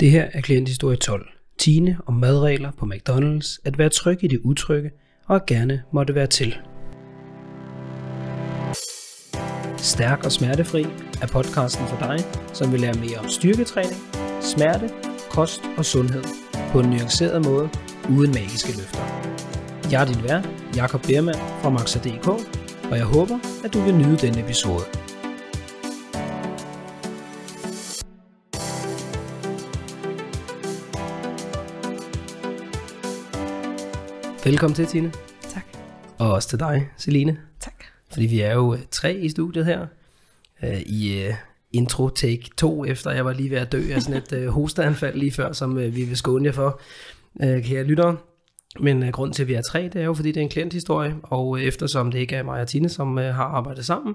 Det her er klienthistorie 12. Tine om madregler på McDonald's, at være tryg i det utrygge og at gerne måtte være til. Stærk og smertefri er podcasten for dig, som vil lære mere om styrketræning, smerte, kost og sundhed på en nuanceret måde uden magiske løfter. Jeg er din vær, Jakob Bermann fra Maxa.dk, og jeg håber, at du vil nyde denne episode. Velkommen til, Tine. Tak. Og også til dig, Celine. Tak. Fordi vi er jo øh, tre i studiet her. Øh, I øh, intro take 2, efter jeg var lige ved at dø af sådan et hosteanfald lige før, som vi vil skåne jer for, kære lyttere. Men grund grunden til, at vi er tre, det er jo, fordi det er en klienthistorie, og eftersom det ikke er mig og Tine, som har arbejdet sammen,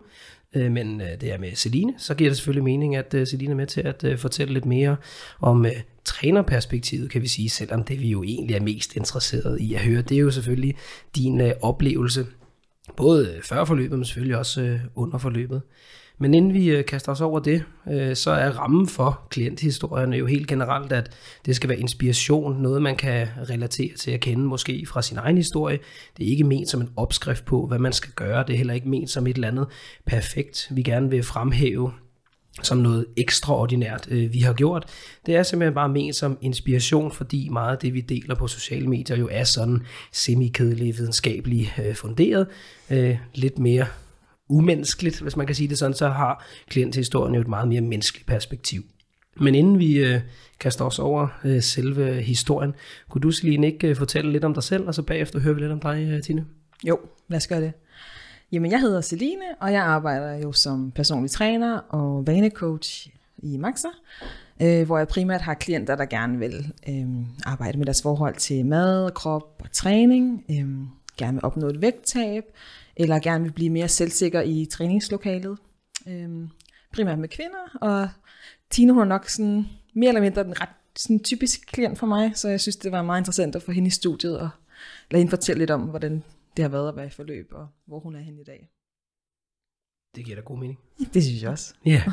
men det er med Celine, så giver det selvfølgelig mening, at Celine er med til at fortælle lidt mere om trænerperspektivet, kan vi sige, selvom det vi jo egentlig er mest interesseret i at høre, det er jo selvfølgelig din øh, oplevelse, både før forløbet, men selvfølgelig også øh, under forløbet. Men inden vi øh, kaster os over det, øh, så er rammen for klienthistorierne jo helt generelt, at det skal være inspiration, noget man kan relatere til at kende måske fra sin egen historie. Det er ikke ment som en opskrift på, hvad man skal gøre. Det er heller ikke ment som et eller andet perfekt, vi gerne vil fremhæve som noget ekstraordinært, øh, vi har gjort. Det er simpelthen bare ment som inspiration, fordi meget af det, vi deler på sociale medier, jo er sådan semi videnskabeligt øh, funderet. Øh, lidt mere umenneskeligt, hvis man kan sige det sådan, så har klienthistorien jo et meget mere menneskeligt perspektiv. Men inden vi øh, kaster os over øh, selve historien, kunne du, Celine, ikke øh, fortælle lidt om dig selv, og så bagefter hører vi lidt om dig, øh, Tine? Jo, lad os gøre det. Jamen, jeg hedder Celine, og jeg arbejder jo som personlig træner og vanecoach i Maxa, øh, hvor jeg primært har klienter, der gerne vil øh, arbejde med deres forhold til mad, krop og træning, øh, gerne vil opnå et vægttab, eller gerne vil blive mere selvsikker i træningslokalet. Øh, primært med kvinder, og Tine hun er nok sådan, mere eller mindre den ret sådan typisk klient for mig, så jeg synes, det var meget interessant at få hende i studiet og lade hende fortælle lidt om, hvordan det har været at være i forløb, og hvor hun er henne i dag. Det giver da god mening. Det synes jeg også. Ja. Yeah.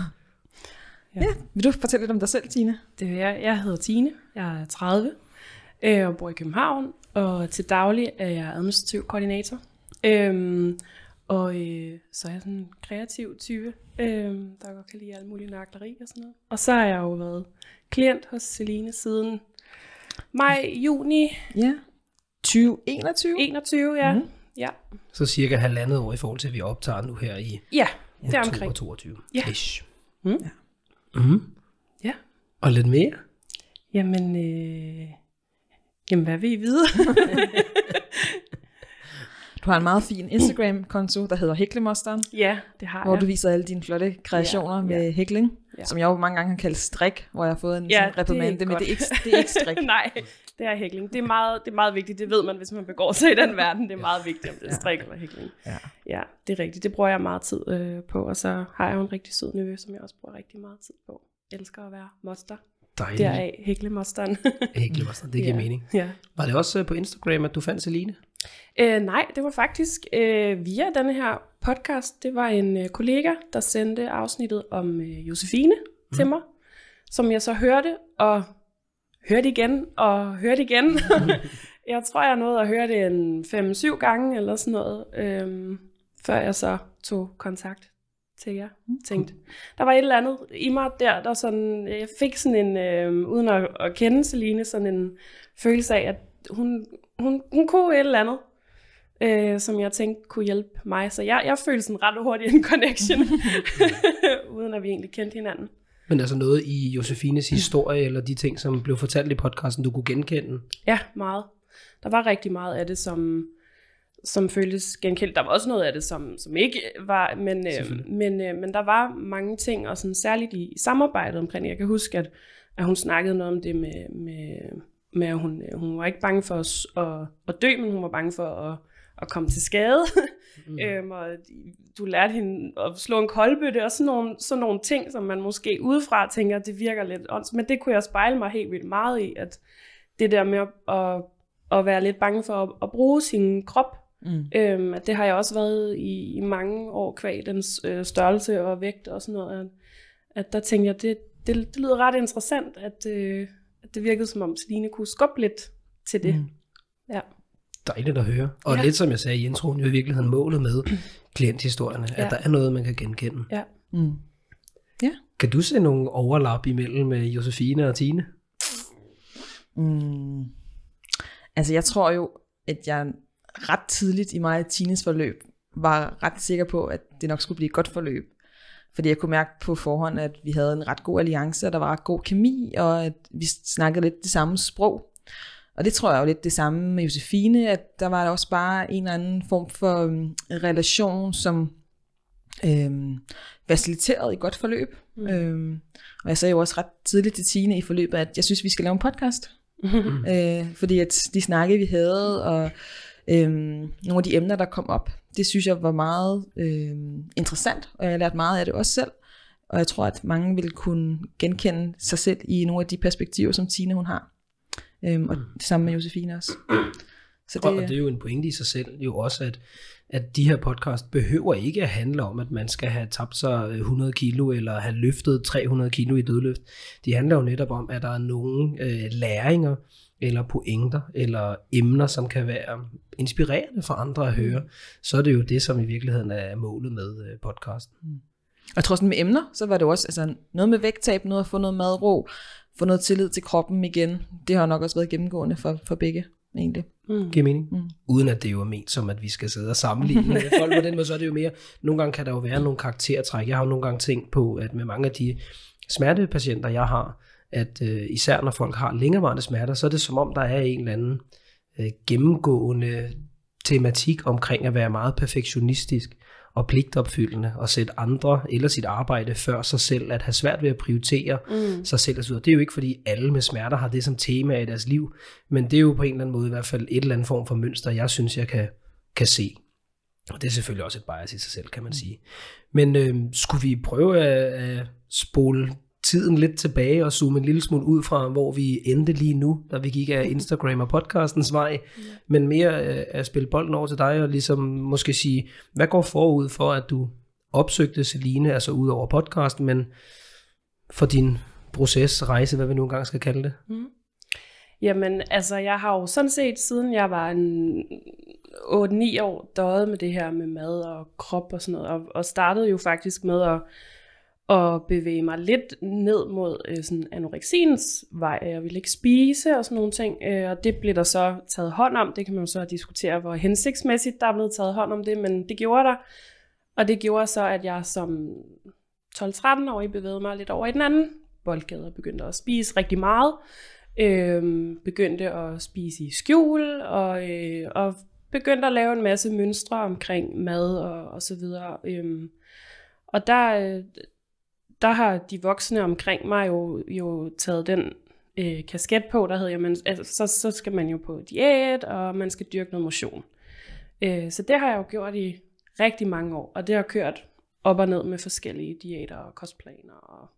ja. ja. Vil du fortælle lidt om dig selv, Tine? Det vil jeg. Jeg hedder Tine, jeg er 30 øh, og bor i København, og til daglig er jeg administrativ koordinator. Øhm, og øh, så er jeg sådan en kreativ type, øh, der godt kan lide alle mulige nørkleri og sådan noget. Og så har jeg jo været klient hos Celine siden maj, juni. Ja. 2021? 21, ja. mm ja. Så cirka halvandet år i forhold til, at vi optager nu her i ja, det er oktober 22. Ja. Ish. Mm. Ja. Mm. ja. Og lidt mere? Jamen, øh... Jamen hvad vil I vide? Du har en meget fin Instagram-konto, der hedder Hæklemosteren. Ja, det har hvor jeg. Hvor du viser alle dine flotte kreationer ja, med ja. hækling, ja. som jeg jo mange gange har kaldt strik, hvor jeg har fået en ja, reprimand. reprimande, det men det er, ikke, det er ikke strik. Nej, det er hækling. Det er, meget, det er meget vigtigt, det ved man, hvis man begår sig i den verden. Det er meget vigtigt, om det er strik eller hækling. Ja. ja, det er rigtigt. Det bruger jeg meget tid øh, på, og så har jeg jo en rigtig sød nevø, som jeg også bruger rigtig meget tid på. Jeg elsker at være moster. Dejligt. er hæklemosteren. hæklemosteren, det giver ja. mening. Ja. Var det også øh, på Instagram, at du fandt Celine? Øh, nej, det var faktisk øh, via den her podcast. Det var en øh, kollega, der sendte afsnittet om øh, Josefine mm. til mig, som jeg så hørte og hørte igen og hørte igen. jeg tror, jeg nåede at høre det en 5-7 gange eller sådan noget, øh, før jeg så tog kontakt til jer, mm. tænkte. Der var et eller andet i mig der, der sådan, jeg øh, fik sådan en, øh, uden at, at kende Celine, sådan en følelse af, at hun, hun, hun kunne et eller andet, øh, som jeg tænkte kunne hjælpe mig. Så jeg, jeg følte sådan ret hurtigt en connection, uden at vi egentlig kendte hinanden. Men altså noget i Josefines historie, eller de ting, som blev fortalt i podcasten, du kunne genkende? Ja, meget. Der var rigtig meget af det, som, som føltes genkendt. Der var også noget af det, som, som ikke var, men, øh, men, øh, men der var mange ting, og sådan, særligt i, i samarbejdet omkring, jeg kan huske, at, at hun snakkede noget om det med, med med, at hun, øh, hun var ikke bange for at, at, at dø, men hun var bange for at, at komme til skade. Mm. øhm, og du lærte hende at slå en koldbøtte og sådan nogle, sådan nogle ting, som man måske udefra tænker, det virker lidt ondt. Men det kunne jeg spejle mig helt vildt meget i, at det der med at, at, at være lidt bange for at, at bruge sin krop, Mm. Øhm, at det har jeg også været i, i mange år kvæg, dens øh, størrelse og vægt og sådan noget. At, at der tænkte jeg, det, det, det lyder ret interessant, at, øh, det virkede som om Celine kunne skubbe lidt til det. Mm. Ja. Dejligt at høre. Og ja. lidt som jeg sagde i introen, jo i virkeligheden målet med klienthistorierne, ja. at der er noget, man kan genkende. Ja. Mm. ja. Kan du se nogle overlap imellem øh, Josefine og Tine? Mm. Altså jeg tror jo, at jeg ret tidligt i mig Tines forløb var ret sikker på, at det nok skulle blive et godt forløb. Fordi jeg kunne mærke på forhånd, at vi havde en ret god alliance, og der var ret god kemi, og at vi snakkede lidt det samme sprog. Og det tror jeg jo lidt det samme med Josefine, at der var der også bare en eller anden form for øhm, relation, som øhm, faciliterede et godt forløb. Mm. Øhm, og jeg sagde jo også ret tidligt til Tine i forløbet, at jeg synes, vi skal lave en podcast. Mm. Øh, fordi at de snakke, vi havde, og øhm, nogle af de emner, der kom op, det synes jeg var meget øh, interessant, og jeg har lært meget af det også selv. Og jeg tror, at mange vil kunne genkende sig selv i nogle af de perspektiver, som Tine hun har. Øhm, og det samme med Josefine også. Så det, og det er jo en pointe i sig selv, jo også, at, at de her podcast behøver ikke at handle om, at man skal have tabt sig 100 øh, kilo, eller have løftet 300 kilo i dødløft. De handler jo netop om, at der er nogle øh, læringer, eller pointer, eller emner, som kan være inspirerende for andre at høre, så er det jo det, som i virkeligheden er målet med øh, podcasten. Mm. Og trods med emner, så var det også altså, noget med vægttab, noget at få noget madro, få noget tillid til kroppen igen. Det har nok også været gennemgående for, for begge egentlig. Mm. Giver mening? Mm. Uden at det jo er ment som, at vi skal sidde og sammenligne folk på den måde, så er det jo mere, nogle gange kan der jo være nogle karaktertræk. Jeg har jo nogle gange tænkt på, at med mange af de smertepatienter, jeg har, at øh, især når folk har længerevarende smerter, så er det som om, der er en eller anden øh, gennemgående tematik omkring at være meget perfektionistisk og pligtopfyldende og sætte andre eller sit arbejde før sig selv, at have svært ved at prioritere mm. sig selv osv. Det er jo ikke fordi alle med smerter har det som tema i deres liv, men det er jo på en eller anden måde i hvert fald et eller andet form for mønster, jeg synes, jeg kan, kan se. Og det er selvfølgelig også et bias i sig selv, kan man mm. sige. Men øh, skulle vi prøve at, at spole tiden lidt tilbage og zoome en lille smule ud fra, hvor vi endte lige nu, da vi gik af mhm. Instagram og podcastens vej, men mere øh, at spille bolden over til dig og ligesom måske sige, hvad går forud for, at du opsøgte Celine, altså ud over podcasten, men for din proces, rejse, hvad vi nu engang skal kalde det? Mm. Jamen, altså, jeg har jo sådan set, siden jeg var en 8-9 år, døjet med det her med mad og krop og sådan noget, og, og startede jo faktisk med at og bevæge mig lidt ned mod øh, sådan anoreksiens vej. Jeg ville ikke spise og sådan nogle ting, øh, og det blev der så taget hånd om. Det kan man jo så diskutere, hvor hensigtsmæssigt der er blevet taget hånd om det, men det gjorde der. Og det gjorde så, at jeg som 12-13-årig bevægede mig lidt over i den anden boldgade og begyndte at spise rigtig meget. Øh, begyndte at spise i skjul og, øh, og begyndte at lave en masse mønstre omkring mad og, og så videre. Øh, og der, øh, der har de voksne omkring mig jo, jo taget den øh, kasket på, der hedder, jamen, altså, så, så skal man jo på diæt, og man skal dyrke noget motion. Øh, så det har jeg jo gjort i rigtig mange år, og det har kørt op og ned med forskellige diæter og kostplaner og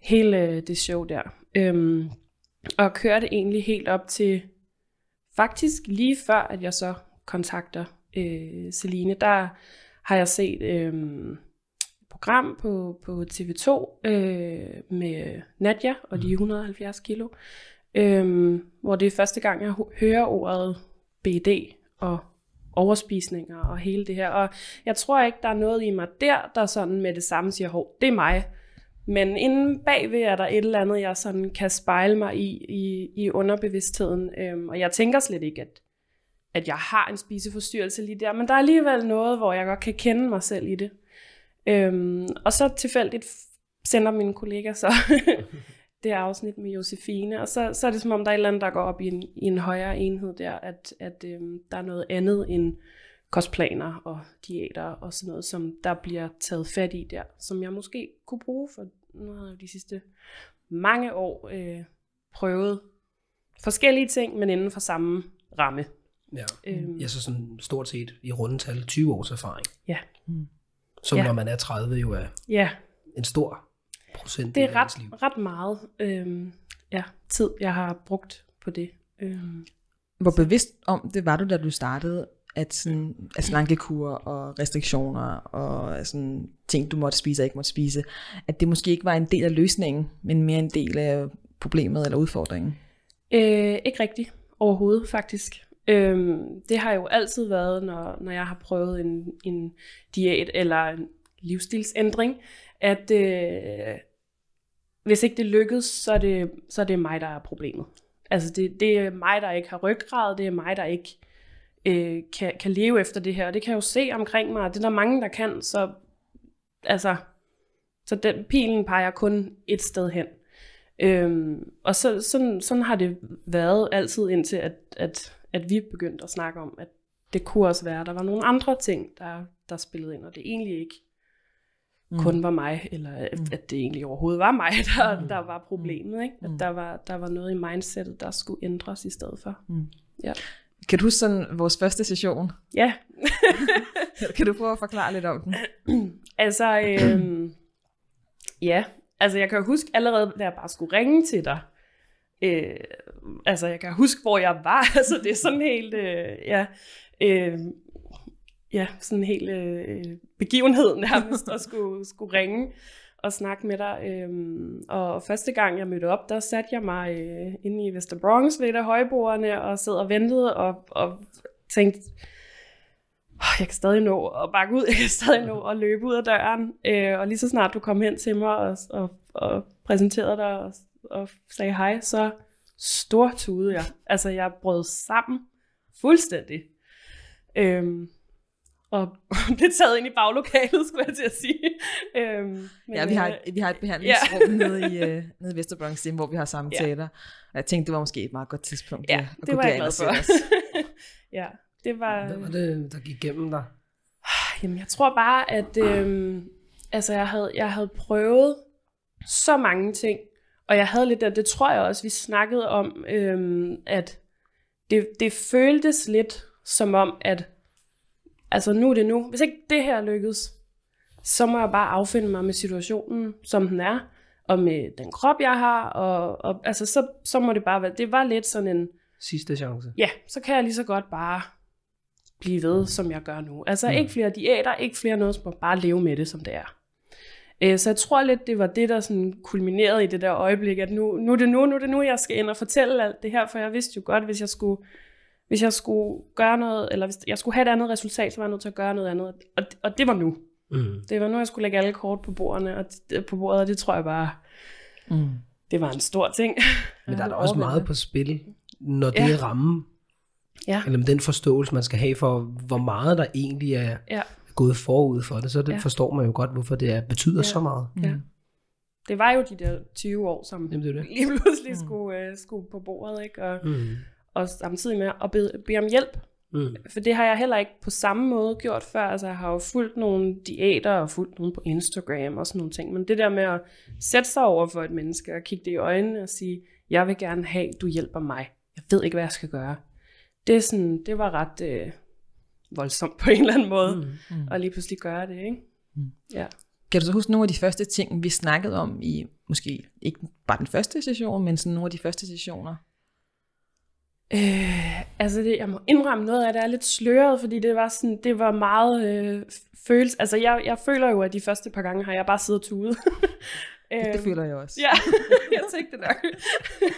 hele øh, det show der. Øhm, og kørte egentlig helt op til, faktisk lige før, at jeg så kontakter øh, Celine, der har jeg set... Øh, program på, på TV2 øh, med Nadja og de 170 mm. kilo, øh, hvor det er første gang, jeg hører ordet BD og overspisninger og hele det her. Og jeg tror ikke, der er noget i mig der, der sådan med det samme siger, hov, det er mig. Men inden bagved er der et eller andet, jeg sådan kan spejle mig i, i, i underbevidstheden. Øhm, og jeg tænker slet ikke, at, at jeg har en spiseforstyrrelse lige der, men der er alligevel noget, hvor jeg godt kan kende mig selv i det. Øhm, og så tilfældigt sender mine kollega så det afsnit med Josefine, og så, så er det som om, der er et eller andet, der går op i en, i en højere enhed der, at, at øhm, der er noget andet end kostplaner og diæter og sådan noget, som der bliver taget fat i der, som jeg måske kunne bruge, for nu har jeg de sidste mange år øh, prøvet forskellige ting, men inden for samme ramme. Ja, øhm, ja så sådan stort set i rundetal 20 års erfaring. Ja. Mm. Som ja. når man er 30 jo er ja. en stor procent. Det er ret, liv. ret meget øh, ja, tid, jeg har brugt på det. øh, Hvor bevidst om det var du, da du startede, at, sådan, at slankekur og restriktioner og sådan ting, du måtte spise og ikke måtte spise, at det måske ikke var en del af løsningen, men mere en del af problemet eller udfordringen? Øh, ikke rigtigt overhovedet, faktisk. Øhm, det har jo altid været, når, når jeg har prøvet en, en diæt eller en livsstilsændring, at øh, hvis ikke det lykkes, så er det, så er det mig, der er problemet. Altså det, det er mig, der ikke har ryggrad, det er mig, der ikke øh, kan, kan leve efter det her. Og det kan jeg jo se omkring mig, og det er der mange, der kan, så altså, så den pilen peger kun et sted hen. Øhm, og så, sådan, sådan har det været altid indtil, at, at at vi begyndte at snakke om, at det kunne også være, at der var nogle andre ting, der, der spillede ind, og det egentlig ikke mm. kun var mig, eller at, mm. at det egentlig overhovedet var mig, der, mm. der var problemet. Mm. Ikke? At mm. der var, der var noget i mindsetet, der skulle ændres i stedet for. Mm. Ja. Kan du huske sådan vores første session? Ja. kan du prøve at forklare lidt om den? altså, øhm, ja. Altså, jeg kan huske allerede, da jeg bare skulle ringe til dig, Øh, altså, jeg kan huske, hvor jeg var. altså, det er sådan helt, øh, ja, øh, ja, sådan helt øh, begivenhed nærmest at skulle, skulle ringe og snakke med dig. Øhm, og første gang jeg mødte op, der satte jeg mig øh, inde i Vester Bronx ved et af højbordene og sad og ventede og, og tænkte, oh, jeg kan stadig nå at bakke ud, jeg kan stadig nå at løbe ud af døren. Øh, og lige så snart du kom hen til mig og, og, og præsenterede dig og og sagde hej, så stortude jeg. Altså, jeg brød sammen fuldstændig. Øhm, og det taget ind i baglokalet, skulle jeg til at sige. Øhm, men, ja, vi har, øh, vi har et behandlingsrum ja. nede, i, øh, nede i Vesterbrands hvor vi har samtaler. Ja. Og jeg tænkte, det var måske et meget godt tidspunkt. Ja, at, øh, at det var jeg glad for. ja, det var... Hvad var det, der gik igennem dig? Jamen, jeg tror bare, at øhm, altså, jeg, havde, jeg havde prøvet så mange ting og jeg havde lidt, og det tror jeg også, vi snakkede om, øhm, at det, det føltes lidt som om, at altså nu er det nu. Hvis ikke det her lykkes, så må jeg bare affinde mig med situationen, som den er, og med den krop, jeg har, og, og altså, så, så må det bare være, det var lidt sådan en... Sidste chance. Ja, så kan jeg lige så godt bare blive ved, som jeg gør nu. Altså mm. ikke flere diæter, ikke flere noget, som bare leve med det, som det er. Øh, så jeg tror lidt, det var det, der sådan kulminerede i det der øjeblik, at nu, nu er det nu, nu er det nu, jeg skal ind og fortælle alt det her, for jeg vidste jo godt, hvis jeg skulle, hvis jeg skulle gøre noget, eller hvis jeg skulle have et andet resultat, så var jeg nødt til at gøre noget andet. Og, og det var nu. Mm. Det var nu, jeg skulle lægge alle kort på, bordene, og, på bordet, og det tror jeg bare, mm. det var en stor ting. Men der er da også meget på spil, når det ja. rammer. Ja. Eller den forståelse, man skal have for, hvor meget der egentlig er ja gået forud for det, så det ja. forstår man jo godt, hvorfor det er, betyder ja. så meget. Ja. Mm. Det var jo de der 20 år, som Jamen, det det. lige pludselig mm. skulle, uh, skulle på bordet, ikke? Og, mm. og samtidig med at bede, bede om hjælp. Mm. For det har jeg heller ikke på samme måde gjort før. Altså, jeg har jo fulgt nogle diæter og fulgt nogle på Instagram og sådan nogle ting. Men det der med at sætte sig over for et menneske og kigge det i øjnene og sige, jeg vil gerne have, du hjælper mig. Jeg ved ikke, hvad jeg skal gøre. Det, er sådan, det var ret... Øh, voldsomt på en eller anden måde, mm, mm. og lige pludselig gøre det, ikke? Mm. Ja. Kan du så huske nogle af de første ting, vi snakkede om i, måske ikke bare den første session, men sådan nogle af de første sessioner? Øh, altså det, jeg må indrømme noget af det er lidt sløret, fordi det var sådan, det var meget øh, følelse, altså jeg, jeg føler jo, at de første par gange har jeg bare siddet og tude, Det, det øhm, føler jeg også. Ja, jeg tænkte nok.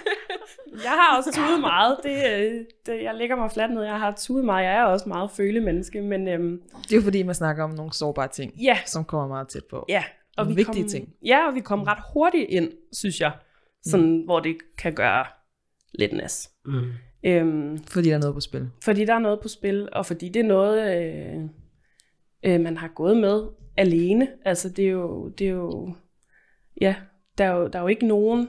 jeg har også tudet meget. Det, øh, det, jeg ligger mig fladt ned. Jeg har tudet meget. Jeg er også meget følemenneske. Men, øhm, det er jo fordi, man snakker om nogle sårbare ting, ja. som kommer meget tæt på. Ja, og nogle vi vigtige kom, ting. Ja, og vi kom ret hurtigt ind, synes jeg. Sådan, mm. Hvor det kan gøre lidt næs. Mm. Øhm, fordi der er noget på spil. Fordi der er noget på spil, og fordi det er noget, øh, øh, man har gået med alene. Altså, det er jo... Det er jo ja, der er, jo, der er jo ikke nogen,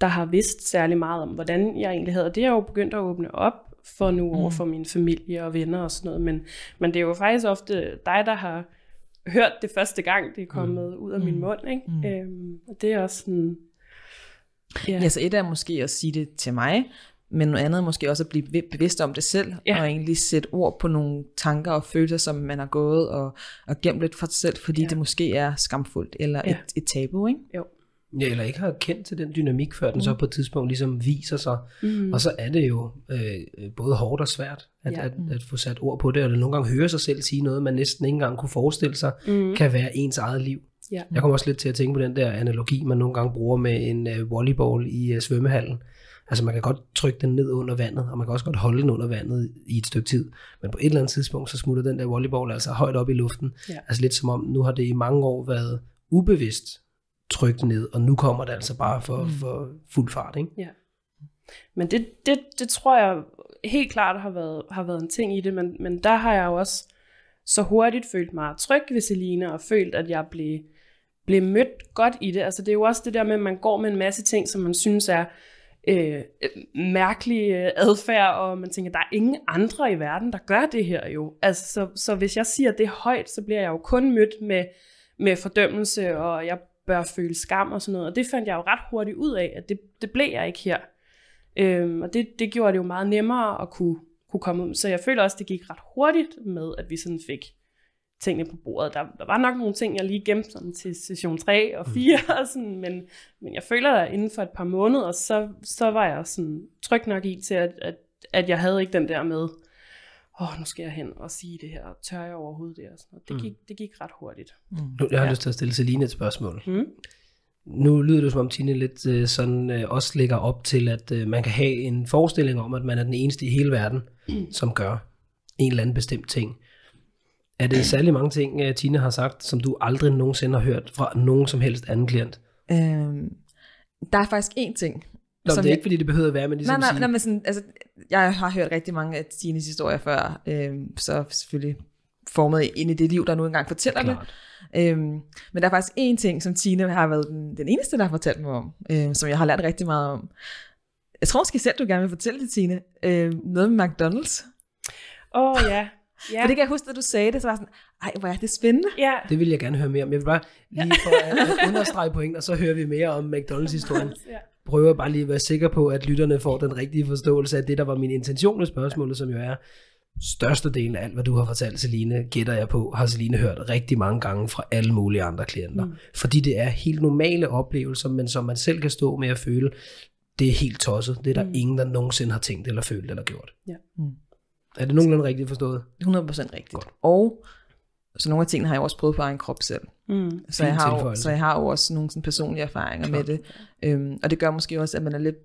der har vidst særlig meget om, hvordan jeg egentlig havde. det er jo begyndt at åbne op for nu mm. over for min familie og venner og sådan noget. Men, men det er jo faktisk ofte dig, der har hørt det første gang, det er mm. kommet mm. ud af mm. min mund. Ikke? Mm. Øhm, og det er også sådan... Ja. ja, så et er måske at sige det til mig, men noget andet måske også at blive bevidst om det selv, ja. og egentlig sætte ord på nogle tanker og følelser, som man har gået og, og gemt lidt for sig selv, fordi ja. det måske er skamfuldt, eller ja. et, et tabu, ikke? Jo. Ja, eller ikke har kendt til den dynamik, før den mm. så på et tidspunkt ligesom viser sig. Mm. Og så er det jo øh, både hårdt og svært at, ja. at, at få sat ord på det, og nogle gange høre sig selv sige noget, man næsten ikke engang kunne forestille sig, mm. kan være ens eget liv. Ja. Jeg kommer også lidt til at tænke på den der analogi, man nogle gange bruger med en øh, volleyball i øh, svømmehallen. Altså man kan godt trykke den ned under vandet, og man kan også godt holde den under vandet i et stykke tid. Men på et eller andet tidspunkt, så smutter den der volleyball altså højt op i luften. Ja. Altså lidt som om, nu har det i mange år været ubevidst trykt ned, og nu kommer det altså bare for, mm. for fuld fart. Ikke? Ja. Men det, det, det tror jeg helt klart har været, har været en ting i det, men, men der har jeg jo også så hurtigt følt mig tryg ved Selina, og følt, at jeg blev, blev mødt godt i det. Altså det er jo også det der med, at man går med en masse ting, som man synes er, øh, mærkelig øh, adfærd, og man tænker, der er ingen andre i verden, der gør det her jo. Altså, så, så hvis jeg siger det højt, så bliver jeg jo kun mødt med, med fordømmelse, og jeg bør føle skam og sådan noget. Og det fandt jeg jo ret hurtigt ud af, at det, det blev jeg ikke her. Øhm, og det, det gjorde det jo meget nemmere at kunne, kunne komme ud. Så jeg føler også, det gik ret hurtigt med, at vi sådan fik tingene på bordet. Der, var nok nogle ting, jeg lige gemte sådan til session 3 og 4, mm. og sådan, men, men jeg føler, at inden for et par måneder, så, så var jeg sådan tryg nok i til, at, at, at jeg havde ikke den der med, åh, oh, nu skal jeg hen og sige det her, og tør jeg overhovedet det? Og sådan og Det, mm. gik, mm. det gik ret hurtigt. Mm. Nu, jeg har ja. lyst til at stille Celine et spørgsmål. Mm. Nu lyder det som om Tine lidt øh, sådan øh, også lægger op til, at øh, man kan have en forestilling om, at man er den eneste i hele verden, mm. som gør en eller anden bestemt ting. Er det særlig mange ting, øh, Tina har sagt, som du aldrig nogensinde har hørt fra nogen som helst anden klient? Øhm, der er faktisk én ting. Nå, som det er jeg... ikke, fordi det behøver at være, men ligesom nej, nej, nej, men sådan, altså, jeg har hørt rigtig mange af Tines historier før, øhm, så selvfølgelig formet ind i det liv, der nu engang fortæller det. Øhm, men der er faktisk én ting, som Tine har været den, den eneste, der har fortalt mig om, øhm, som jeg har lært rigtig meget om. Jeg tror måske selv, du gerne vil fortælle det, Tine. Øhm, noget med McDonald's. Åh oh, ja, Ja. For det kan jeg huske, at du sagde det, så var sådan, ej, hvor er det spændende. Ja. Det vil jeg gerne høre mere om. Jeg vil bare lige få understrege pointen, og så hører vi mere om McDonald's-historien. ja. Prøver bare lige at være sikker på, at lytterne får den rigtige forståelse af det, der var min intention med spørgsmålet, som jo er, største delen af alt, hvad du har fortalt, Celine, gætter jeg på, har Celine hørt rigtig mange gange fra alle mulige andre klienter. Mm. Fordi det er helt normale oplevelser, men som man selv kan stå med at føle, det er helt tosset. Det er der mm. ingen, der nogensinde har tænkt eller følt eller gjort. Ja. Mm. Er det nogenlunde rigtigt forstået? 100% rigtigt. Godt. Og så nogle af tingene har jeg også prøvet på egen krop selv. Mm. Så, jeg har jo, så jeg har jo også nogle sådan personlige erfaringer Klar. med det. Øhm, og det gør måske også, at man er lidt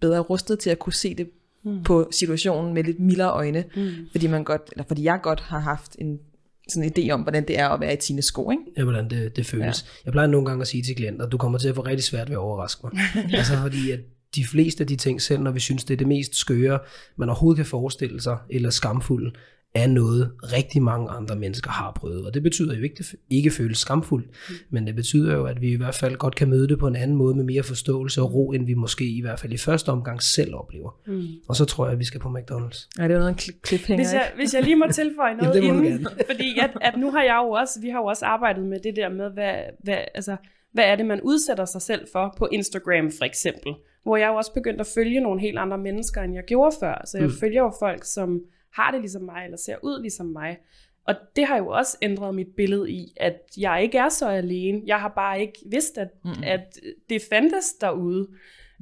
bedre rustet til at kunne se det mm. på situationen med lidt mildere øjne. Mm. Fordi, man godt, eller fordi jeg godt har haft en sådan en idé om, hvordan det er at være i Tines sko, ikke? Ja, hvordan det, det føles. Ja. Jeg plejer nogle gange at sige til klienter, du kommer til at få rigtig svært ved at overraske mig. altså fordi, at de fleste af de ting, selv når vi synes, det er det mest skøre, man overhovedet kan forestille sig, eller skamfuld, er noget, rigtig mange andre mennesker har prøvet. Og det betyder jo ikke, det ikke føles skamfuldt, mm. men det betyder jo, at vi i hvert fald godt kan møde det på en anden måde med mere forståelse og ro, end vi måske i hvert fald i første omgang selv oplever. Mm. Og så tror jeg, at vi skal på McDonald's. Ja, det er noget en cliffhanger. Hvis jeg, hvis jeg lige må tilføje noget Jamen, det må inden, fordi at, at nu har jeg jo også, vi har jo også arbejdet med det der med, hvad, hvad, altså, hvad er det, man udsætter sig selv for på Instagram for eksempel hvor jeg jo også begyndte at følge nogle helt andre mennesker, end jeg gjorde før. Så jeg mm. følger jo folk, som har det ligesom mig, eller ser ud ligesom mig. Og det har jo også ændret mit billede i, at jeg ikke er så alene. Jeg har bare ikke vidst, at, mm. at det fandtes derude.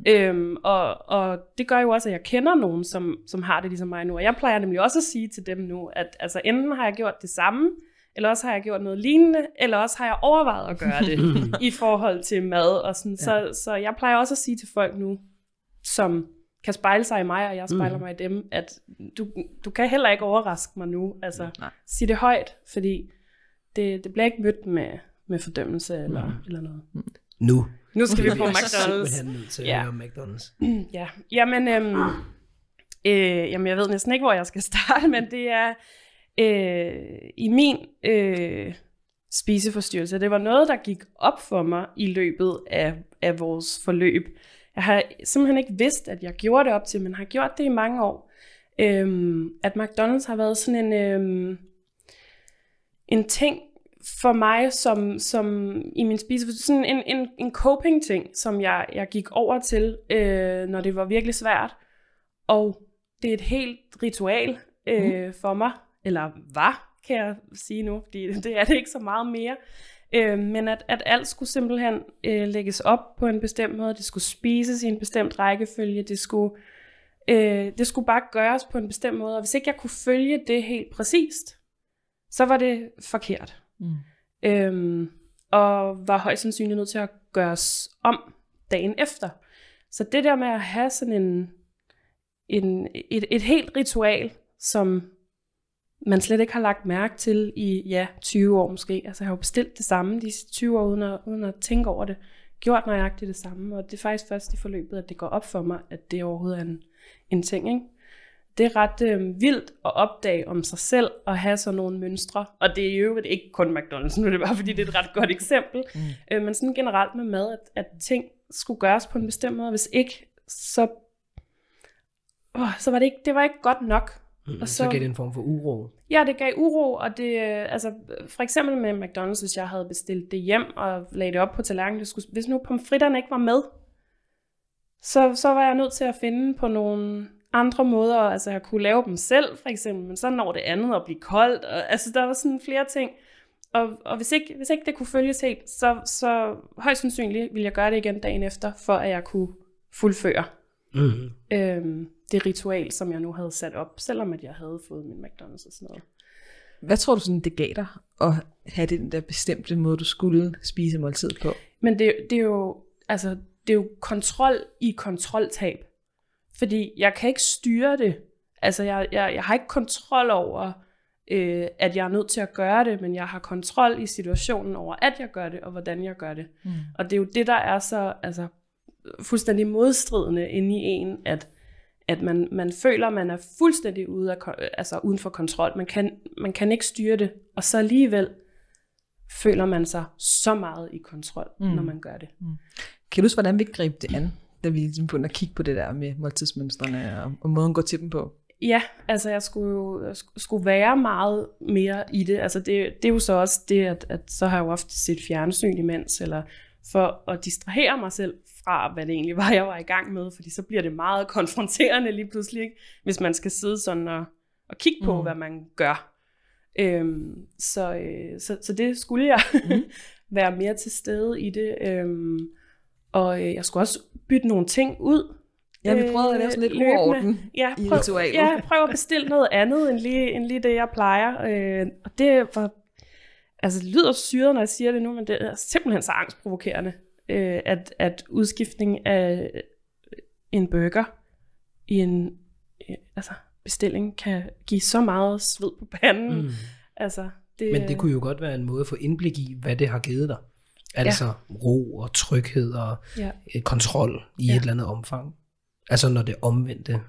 Øhm, og, og det gør jo også, at jeg kender nogen, som, som har det ligesom mig nu. Og jeg plejer nemlig også at sige til dem nu, at altså, enten har jeg gjort det samme, eller også har jeg gjort noget lignende, eller også har jeg overvejet at gøre det i forhold til mad. Og sådan. Ja. Så, så jeg plejer også at sige til folk nu, som kan spejle sig i mig, og jeg spejler mm. mig i dem, at du, du kan heller ikke overraske mig nu. Altså, mm, ja, sig det højt, fordi det, det bliver ikke mødt med, med fordømmelse eller, ja. Mm. eller noget. Mm. Nu. Nu skal vi på McDonald's. nødt til ja. McDonald's. Ja, jamen, øhm, øh, jamen, jeg ved næsten ikke, hvor jeg skal starte, men det er, øh, i min øh, spiseforstyrrelse. Det var noget, der gik op for mig i løbet af, af vores forløb. Jeg har simpelthen ikke vidst, at jeg gjorde det op til, men har gjort det i mange år. Øhm, at McDonald's har været sådan en, øhm, en ting for mig, som, som i min spise, sådan en, en, en coping-ting, som jeg, jeg gik over til, øh, når det var virkelig svært. Og det er et helt ritual øh, mm. for mig, eller var, kan jeg sige nu, fordi det er det ikke så meget mere. Øh, men at, at alt skulle simpelthen øh, lægges op på en bestemt måde, det skulle spises i en bestemt rækkefølge, det skulle, øh, det skulle bare gøres på en bestemt måde, og hvis ikke jeg kunne følge det helt præcist, så var det forkert. Mm. Øh, og var højst sandsynligt nødt til at gøres om dagen efter. Så det der med at have sådan en, en, et, et helt ritual, som man slet ikke har lagt mærke til i, ja, 20 år måske. Altså jeg har jo bestilt det samme de 20 år, uden at, uden at tænke over det. Gjort nøjagtigt det samme, og det er faktisk først i forløbet, at det går op for mig, at det overhovedet er en, en ting, ikke? det er ret øh, vildt at opdage om sig selv og have sådan nogle mønstre. Og det er jo ikke kun McDonald's, nu er det bare fordi, det er et ret godt eksempel. Mm. Øh, men sådan generelt med mad, at, at ting skulle gøres på en bestemt måde, hvis ikke, så, åh, så var det ikke, det var ikke godt nok. Mm, og så, så gav det en form for uro. Ja, det gav uro, og det, øh, altså, for eksempel med McDonald's, hvis jeg havde bestilt det hjem og lagde det op på tallerkenen, det skulle, hvis nu pomfritterne ikke var med, så, så var jeg nødt til at finde på nogle andre måder, altså jeg kunne lave dem selv for eksempel, men så når det andet at blive koldt, og, altså der var sådan flere ting. Og, og hvis, ikke, hvis ikke det kunne følges helt, så, så højst sandsynligt ville jeg gøre det igen dagen efter, for at jeg kunne fuldføre. Mm. Øhm, det ritual, som jeg nu havde sat op, selvom at jeg havde fået min McDonald's og sådan noget. Hvad tror du sådan, det gav dig at have den der bestemte måde, du skulle spise måltid på? Men det, det er jo, altså, det er jo kontrol i kontroltab. Fordi jeg kan ikke styre det. Altså, jeg, jeg, jeg har ikke kontrol over, øh, at jeg er nødt til at gøre det, men jeg har kontrol i situationen over, at jeg gør det, og hvordan jeg gør det. Mm. Og det er jo det, der er så altså, fuldstændig modstridende inde i en, at at man, man føler, man er fuldstændig ude af, altså uden for kontrol. Man kan, man kan ikke styre det, og så alligevel føler man sig så meget i kontrol, mm. når man gør det. Mm. Kan du huske, hvordan vi greb det an, da vi ligesom begyndte at kigge på det der med måltidsmønstrene og, og måden at gå til dem på? Ja, altså jeg skulle jo skulle være meget mere i det. Altså det, det er jo så også det, at, at så har jeg jo ofte set fjernsyn imens, eller for at distrahere mig selv fra, hvad det egentlig var, jeg var i gang med, fordi så bliver det meget konfronterende lige pludselig, ikke? hvis man skal sidde sådan og, og kigge på, mm. hvad man gør. Øhm, så, øh, så, så det skulle jeg mm. være mere til stede i det. Øhm, og øh, jeg skulle også bytte nogle ting ud. Ja, vi prøvede at lave øh, sådan lidt løbende. uorden ja, prøv, i ritualet. Ja, prøv at bestille noget andet end lige, end lige det, jeg plejer. Øh, og det var, altså, det lyder syret, når jeg siger det nu, men det er simpelthen så angstprovokerende øh, at, at udskiftning af øh, en burger i en øh, altså, bestilling kan give så meget sved på panden. Mm. Altså, det, Men det øh, kunne jo godt være en måde at få indblik i, hvad det har givet dig. Altså ja. ro og tryghed og ja. Øh, kontrol i ja. et eller andet omfang. Altså når det omvendte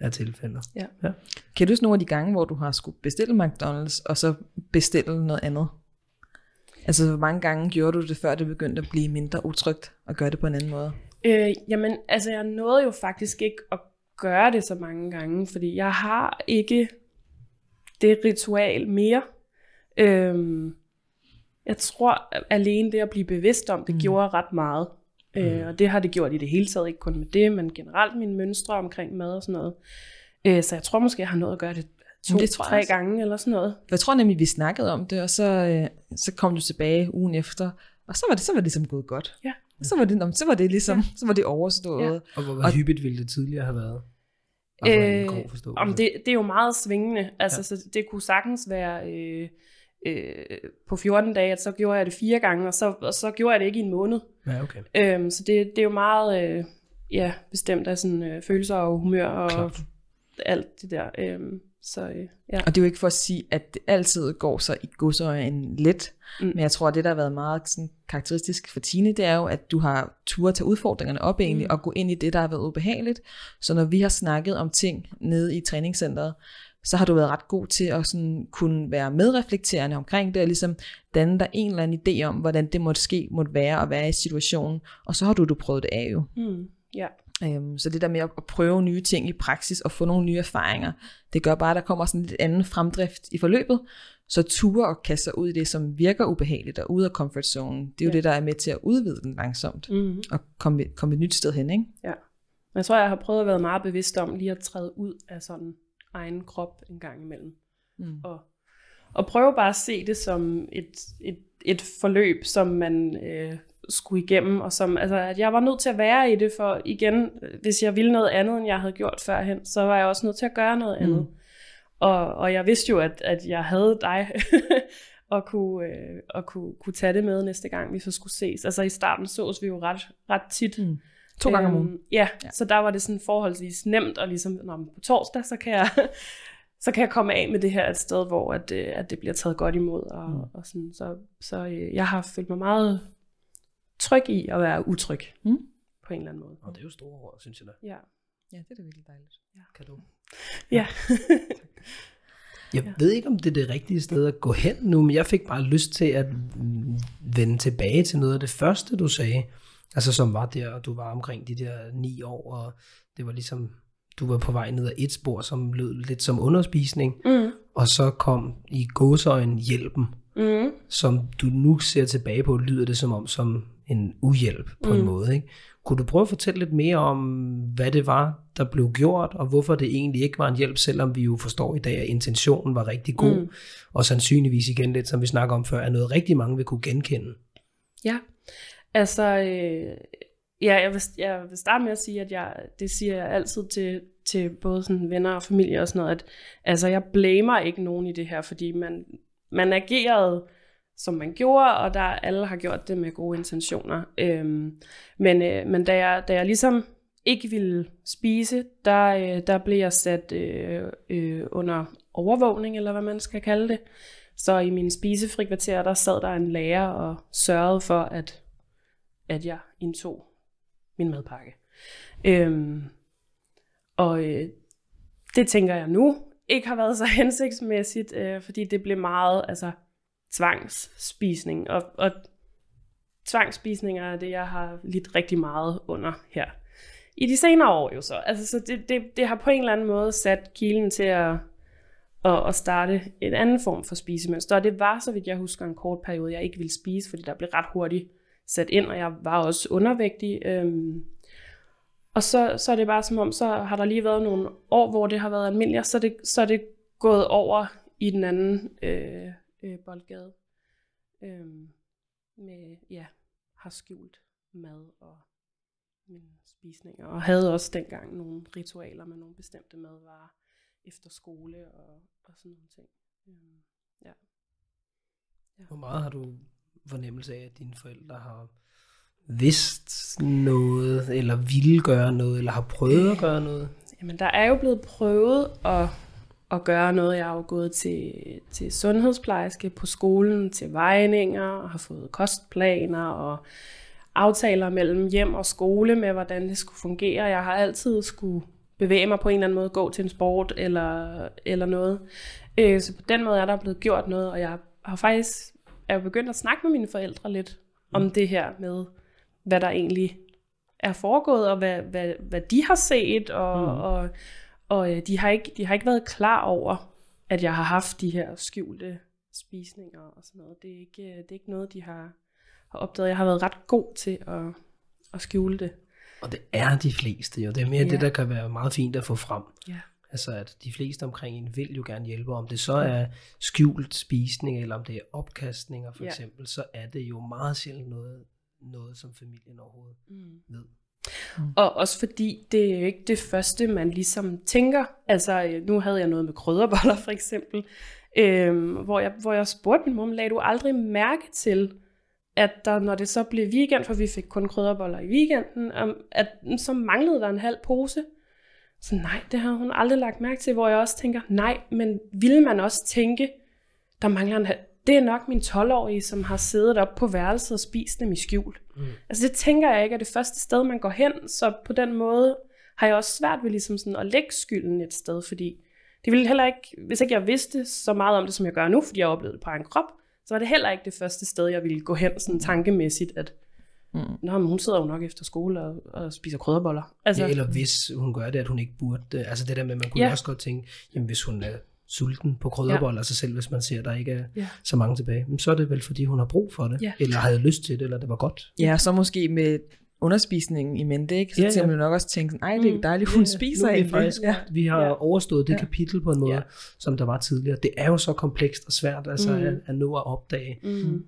er tilfældet. Ja. Ja. Kan du huske nogle af de gange, hvor du har skulle bestille McDonald's, og så bestille noget andet? Altså, hvor mange gange gjorde du det, før det begyndte at blive mindre utrygt at gøre det på en anden måde? Øh, jamen, altså, jeg nåede jo faktisk ikke at gøre det så mange gange, fordi jeg har ikke det ritual mere. Øhm, jeg tror alene det at blive bevidst om, det mm. gjorde ret meget. Øh, mm. Øh, og det har det gjort i det hele taget, ikke kun med det, men generelt mine mønstre omkring mad og sådan noget. Øh, så jeg tror måske, jeg har nået at gøre det to, det tror tre jeg. gange eller sådan noget. Jeg tror nemlig, vi snakkede om det, og så, øh, så kom du tilbage ugen efter, og så var det, så var det ligesom gået godt. Ja. Så var det, så var det ligesom, ja. så var det overstået. Ja. Og hvor, hvor og, hyppigt ville det tidligere have været? Altså, øh, om det, det er jo meget svingende. Altså, ja. så det kunne sagtens være øh, øh, på 14 dage, at så gjorde jeg det fire gange, og så, og så gjorde jeg det ikke i en måned. Ja, okay. øhm, så det, det er jo meget øh, ja, bestemt af sådan, øh, følelser og humør og Klart. alt det der. Øhm, så, øh, ja. Og det er jo ikke for at sige, at det altid går så i godsøjen let, mm. men jeg tror, at det, der har været meget sådan, karakteristisk for Tine, det er jo, at du har tur til udfordringerne op egentlig, mm. og gå ind i det, der har været ubehageligt. Så når vi har snakket om ting nede i træningscenteret, så har du været ret god til at sådan kunne være medreflekterende omkring det, og ligesom danne dig en eller anden idé om, hvordan det måske måtte ske, måtte være at være i situationen, og så har du, du prøvet det af jo. Mm, ja. Yeah. Øhm, så det der med at prøve nye ting i praksis og få nogle nye erfaringer, det gør bare, at der kommer sådan lidt anden fremdrift i forløbet. Så ture og kaste sig ud i det, som virker ubehageligt og ude af zone, det er jo ja. det, der er med til at udvide den langsomt mm-hmm. og komme, komme et nyt sted hen. Ikke? Ja. Jeg tror, jeg har prøvet at være meget bevidst om lige at træde ud af sådan egen krop en gang imellem. Mm. Og, og prøve bare at se det som et, et, et forløb, som man... Øh, skulle igennem, og som, altså, at jeg var nødt til at være i det, for igen, hvis jeg ville noget andet, end jeg havde gjort førhen, så var jeg også nødt til at gøre noget mm. andet. Mm. Og, og jeg vidste jo, at, at jeg havde dig, og kunne, øh, og kunne, kunne tage det med næste gang, vi så skulle ses. Altså i starten sås vi jo ret, ret tit. Mm. To gange om øhm, ugen. Øhm, ja, ja, så der var det sådan forholdsvis nemt, og ligesom, når på torsdag, så kan jeg... så kan jeg komme af med det her et sted, hvor at, øh, at det bliver taget godt imod. Og, mm. og sådan. Så, så øh, jeg har følt mig meget tryg i at være utryg, mm? på en eller anden måde. Og det er jo store ord, synes jeg da. Ja. Ja, det er da virkelig dejligt. Ja. Kan du? Ja. jeg ja. ved ikke, om det er det rigtige sted at gå hen nu, men jeg fik bare lyst til at vende tilbage til noget af det første, du sagde. Altså som var der, og du var omkring de der ni år, og det var ligesom, du var på vej ned ad et spor, som lød lidt som underspisning. Mm. Og så kom i gåsøjen hjælpen mm. som du nu ser tilbage på, lyder det som om som en uhjælp på mm. en måde. Ikke? Kunne du prøve at fortælle lidt mere om, hvad det var, der blev gjort, og hvorfor det egentlig ikke var en hjælp, selvom vi jo forstår i dag, at intentionen var rigtig god, mm. og sandsynligvis igen lidt, som vi snakker om før, er noget rigtig mange vil kunne genkende? Ja, altså... Øh Ja, jeg vil, jeg vil starte med at sige, at jeg, det siger jeg altid til, til både sådan venner og familie og sådan noget, at altså, jeg blamer ikke nogen i det her, fordi man, man agerede, som man gjorde, og der alle har gjort det med gode intentioner. Øhm, men øh, men da, jeg, da jeg ligesom ikke ville spise, der, øh, der blev jeg sat øh, øh, under overvågning, eller hvad man skal kalde det. Så i mine kvarter, der sad der en lærer og sørgede for, at, at jeg indtog min madpakke. Øhm, og øh, det tænker jeg nu, ikke har været så hensigtsmæssigt, øh, fordi det blev meget altså, tvangsspisning. Og, og tvangsspisninger er det, jeg har lidt rigtig meget under her. I de senere år jo så. Altså, så det, det, det har på en eller anden måde sat kilen til at, at, at starte en anden form for spisemønster. Og det var, så vidt jeg husker, en kort periode, jeg ikke ville spise, fordi der blev ret hurtigt sat ind, og jeg var også undervægtig. Øh, og så, så er det bare som om, så har der lige været nogle år, hvor det har været almindeligt, og så er det, så er det gået over i den anden øh, øh, boldgade. Øhm, med, ja, har skjult mad og mine spisninger. Og havde også dengang nogle ritualer med nogle bestemte madvarer efter skole og, og sådan nogle ting. Øhm, ja. ja. Hvor meget har du fornemmelse af, at dine forældre har vidst noget, eller ville gøre noget, eller har prøvet at gøre noget? Jamen, der er jo blevet prøvet at, at gøre noget. Jeg er jo gået til, til sundhedsplejerske på skolen, til vejninger, og har fået kostplaner og aftaler mellem hjem og skole med, hvordan det skulle fungere. Jeg har altid skulle bevæge mig på en eller anden måde, gå til en sport eller, eller noget. Øh, så på den måde er der blevet gjort noget, og jeg har faktisk er jo begyndt at snakke med mine forældre lidt om mm. det her med, hvad der egentlig er foregået, og hvad, hvad, hvad de har set, og, mm. og, og øh, de, har ikke, de har ikke været klar over, at jeg har haft de her skjulte spisninger og sådan noget. Det er ikke, øh, det er ikke noget, de har, har opdaget. Jeg har været ret god til at, at skjule det. Og det er de fleste jo. Det er mere ja. det, der kan være meget fint at få frem. Ja. Altså at de fleste omkring en vil jo gerne hjælpe, om det så er skjult spisning, eller om det er opkastninger for ja. eksempel, så er det jo meget sjældent noget, noget, som familien overhovedet mm. ved. Mm. Og også fordi det er jo ikke det første, man ligesom tænker. Altså, øh, nu havde jeg noget med krydderboller for eksempel, øhm, hvor, jeg, hvor jeg spurgte min mor, lagde du aldrig mærke til, at der, når det så blev weekend, for vi fik kun krydderboller i weekenden, at så manglede der en halv pose. Så nej, det har hun aldrig lagt mærke til, hvor jeg også tænker, nej, men ville man også tænke, der mangler en halv, det er nok min 12-årige, som har siddet op på værelset og spist dem i skjul. Mm. Altså det tænker jeg ikke er det første sted, man går hen, så på den måde har jeg også svært ved ligesom sådan at lægge skylden et sted, fordi det ville heller ikke, hvis ikke jeg vidste så meget om det, som jeg gør nu, fordi jeg oplevede det på en krop, så var det heller ikke det første sted, jeg ville gå hen sådan mm. tankemæssigt, at mm. Nå, men hun sidder jo nok efter skole og, og spiser krydderboller. Altså, ja, eller hvis hun gør det, at hun ikke burde. Altså det der med, at man kunne ja. også godt tænke, jamen hvis hun er sulten på krydderboller ja. af sig selv, hvis man ser, at der ikke er ja. så mange tilbage. Men så er det vel, fordi hun har brug for det, ja. eller havde lyst til det, eller det var godt. Ja, så måske med underspisningen i mente, ikke? så ja, ja. man nok også tænke, nej, det er mm. dejligt, hun ja, spiser ikke. Frisk. Ja. Vi har ja. overstået det ja. kapitel på en måde, ja. som der var tidligere. Det er jo så komplekst og svært altså, mm. at, at nå at opdage, mm.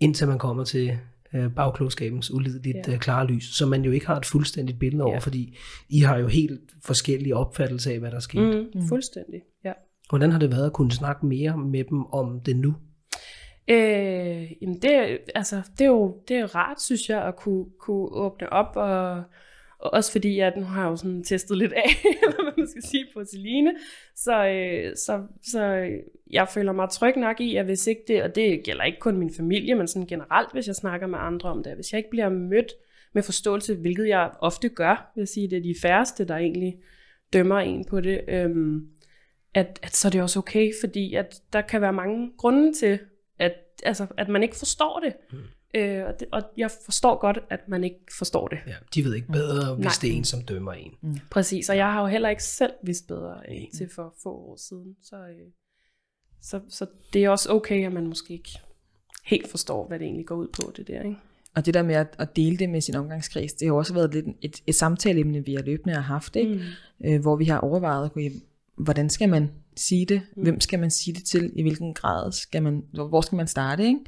indtil man kommer til øh, bagklogskabens ulideligt ja. øh, klare lys, som man jo ikke har et fuldstændigt billede over, ja. fordi I har jo helt forskellige opfattelser af, hvad der skete. Mm. Mm. Fuldstændig, ja. Hvordan har det været at kunne snakke mere med dem om det nu? Øh, jamen det, altså, det, er jo, det er jo rart, synes jeg, at kunne, kunne åbne op, og, og også fordi, at nu har jeg jo sådan testet lidt af, eller hvad man skal sige, på Celine, så, øh, så, så jeg føler mig tryg nok i, at hvis ikke det, og det gælder ikke kun min familie, men sådan generelt, hvis jeg snakker med andre om det, hvis jeg ikke bliver mødt med forståelse, hvilket jeg ofte gør, vil jeg sige, det er de færreste, der egentlig dømmer en på det, øhm, at, at så er det også okay, fordi at der kan være mange grunde til, at, altså, at man ikke forstår det. Mm. Øh, og, det, og jeg forstår godt, at man ikke forstår det. Ja, de ved ikke bedre, mm. hvis Nej. det er en, som dømmer en. Mm. Præcis, og jeg har jo heller ikke selv vidst bedre mm. til for få år siden. Så, øh, så, så det er også okay, at man måske ikke helt forstår, hvad det egentlig går ud på, det der, ikke? Og det der med at, dele det med sin omgangskreds, det har også været lidt et, et samtaleemne, vi har løbende har haft, ikke? Mm. Øh, hvor vi har overvejet, at okay, hvordan skal man sige det? Mm. Hvem skal man sige det til? I hvilken grad skal man, hvor skal man starte? Ikke?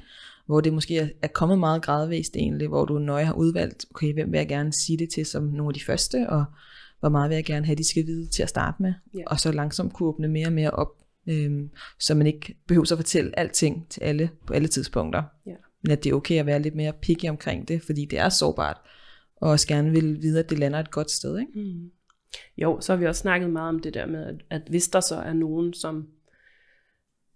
Hvor det måske er kommet meget gradvist egentlig, hvor du nøje har udvalgt, okay, hvem vil jeg gerne sige det til som nogle af de første, og hvor meget vil jeg gerne have, de skal vide til at starte med, ja. og så langsomt kunne åbne mere og mere op, øhm, så man ikke behøver at fortælle alting til alle på alle tidspunkter. Ja. Men at det er okay at være lidt mere picky omkring det, fordi det er sårbart, og også gerne vil vide, at det lander et godt sted. Ikke? Mm. Jo, så har vi også snakket meget om det der med, at, at hvis der så er nogen, som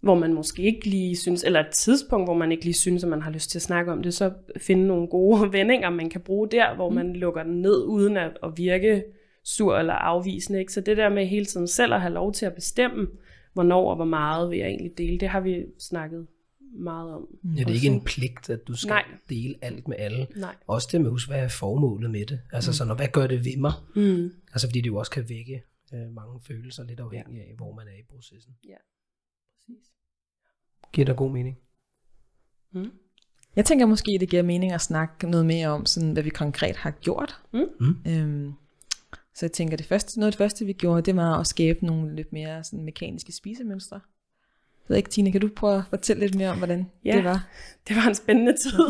hvor man måske ikke lige synes, eller et tidspunkt, hvor man ikke lige synes, at man har lyst til at snakke om det, så finde nogle gode vendinger, man kan bruge der, hvor mm. man lukker den ned, uden at, at virke sur eller afvisende. Ikke? Så det der med hele tiden selv at have lov til at bestemme, hvornår og hvor meget vil jeg egentlig dele, det har vi snakket meget om. Ja, det er ikke en pligt, at du skal Nej. dele alt med alle. Nej. Også det med at huske, hvad er formålet med det? Altså mm. sådan, og hvad gør det ved mig? Mm. Altså fordi det jo også kan vække øh, mange følelser, lidt afhængig ja. af, hvor man er i processen. Ja, præcis. Giver dig god mening? Mm. Jeg tænker måske, det giver mening at snakke noget mere om, sådan, hvad vi konkret har gjort. Mm. mm. Øhm, så jeg tænker, det første, noget af det første, vi gjorde, det var at skabe nogle lidt mere sådan, mekaniske spisemønstre. Jeg ved ikke, Tine, kan du prøve at fortælle lidt mere om, hvordan ja, det var? det var en spændende tid.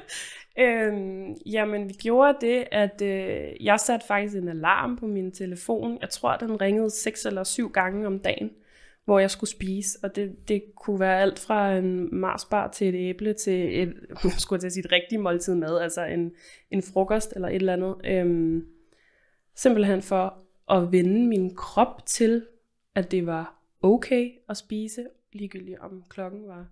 øhm, jamen, vi gjorde det, at øh, jeg satte faktisk en alarm på min telefon. Jeg tror, den ringede seks eller syv gange om dagen, hvor jeg skulle spise. Og det, det kunne være alt fra en marsbar til et æble til et, skulle jeg sige, et rigtigt måltid mad, altså en, en frokost eller et eller andet. Øhm, simpelthen for at vende min krop til, at det var okay at spise, ligegyldigt om klokken var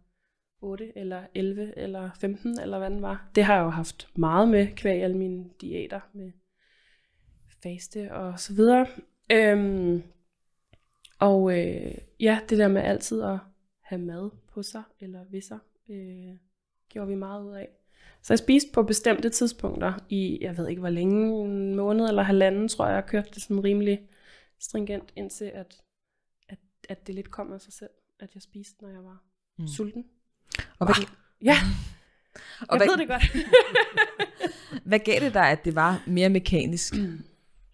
8 eller 11 eller 15 eller hvad den var. Det har jeg jo haft meget med kvæg alle mine diæter med faste og så videre. Øhm, og øh, ja, det der med altid at have mad på sig eller ved sig, øh, gjorde vi meget ud af. Så jeg spiste på bestemte tidspunkter i, jeg ved ikke hvor længe, en måned eller halvanden, tror jeg, jeg kørte det sådan rimelig stringent, indtil at, at, at det lidt kom af sig selv at jeg spiste, når jeg var mm. sulten. Og hvad, ja, mm. og jeg hvad, ved det godt. hvad gav det dig, at det var mere mekanisk, mm.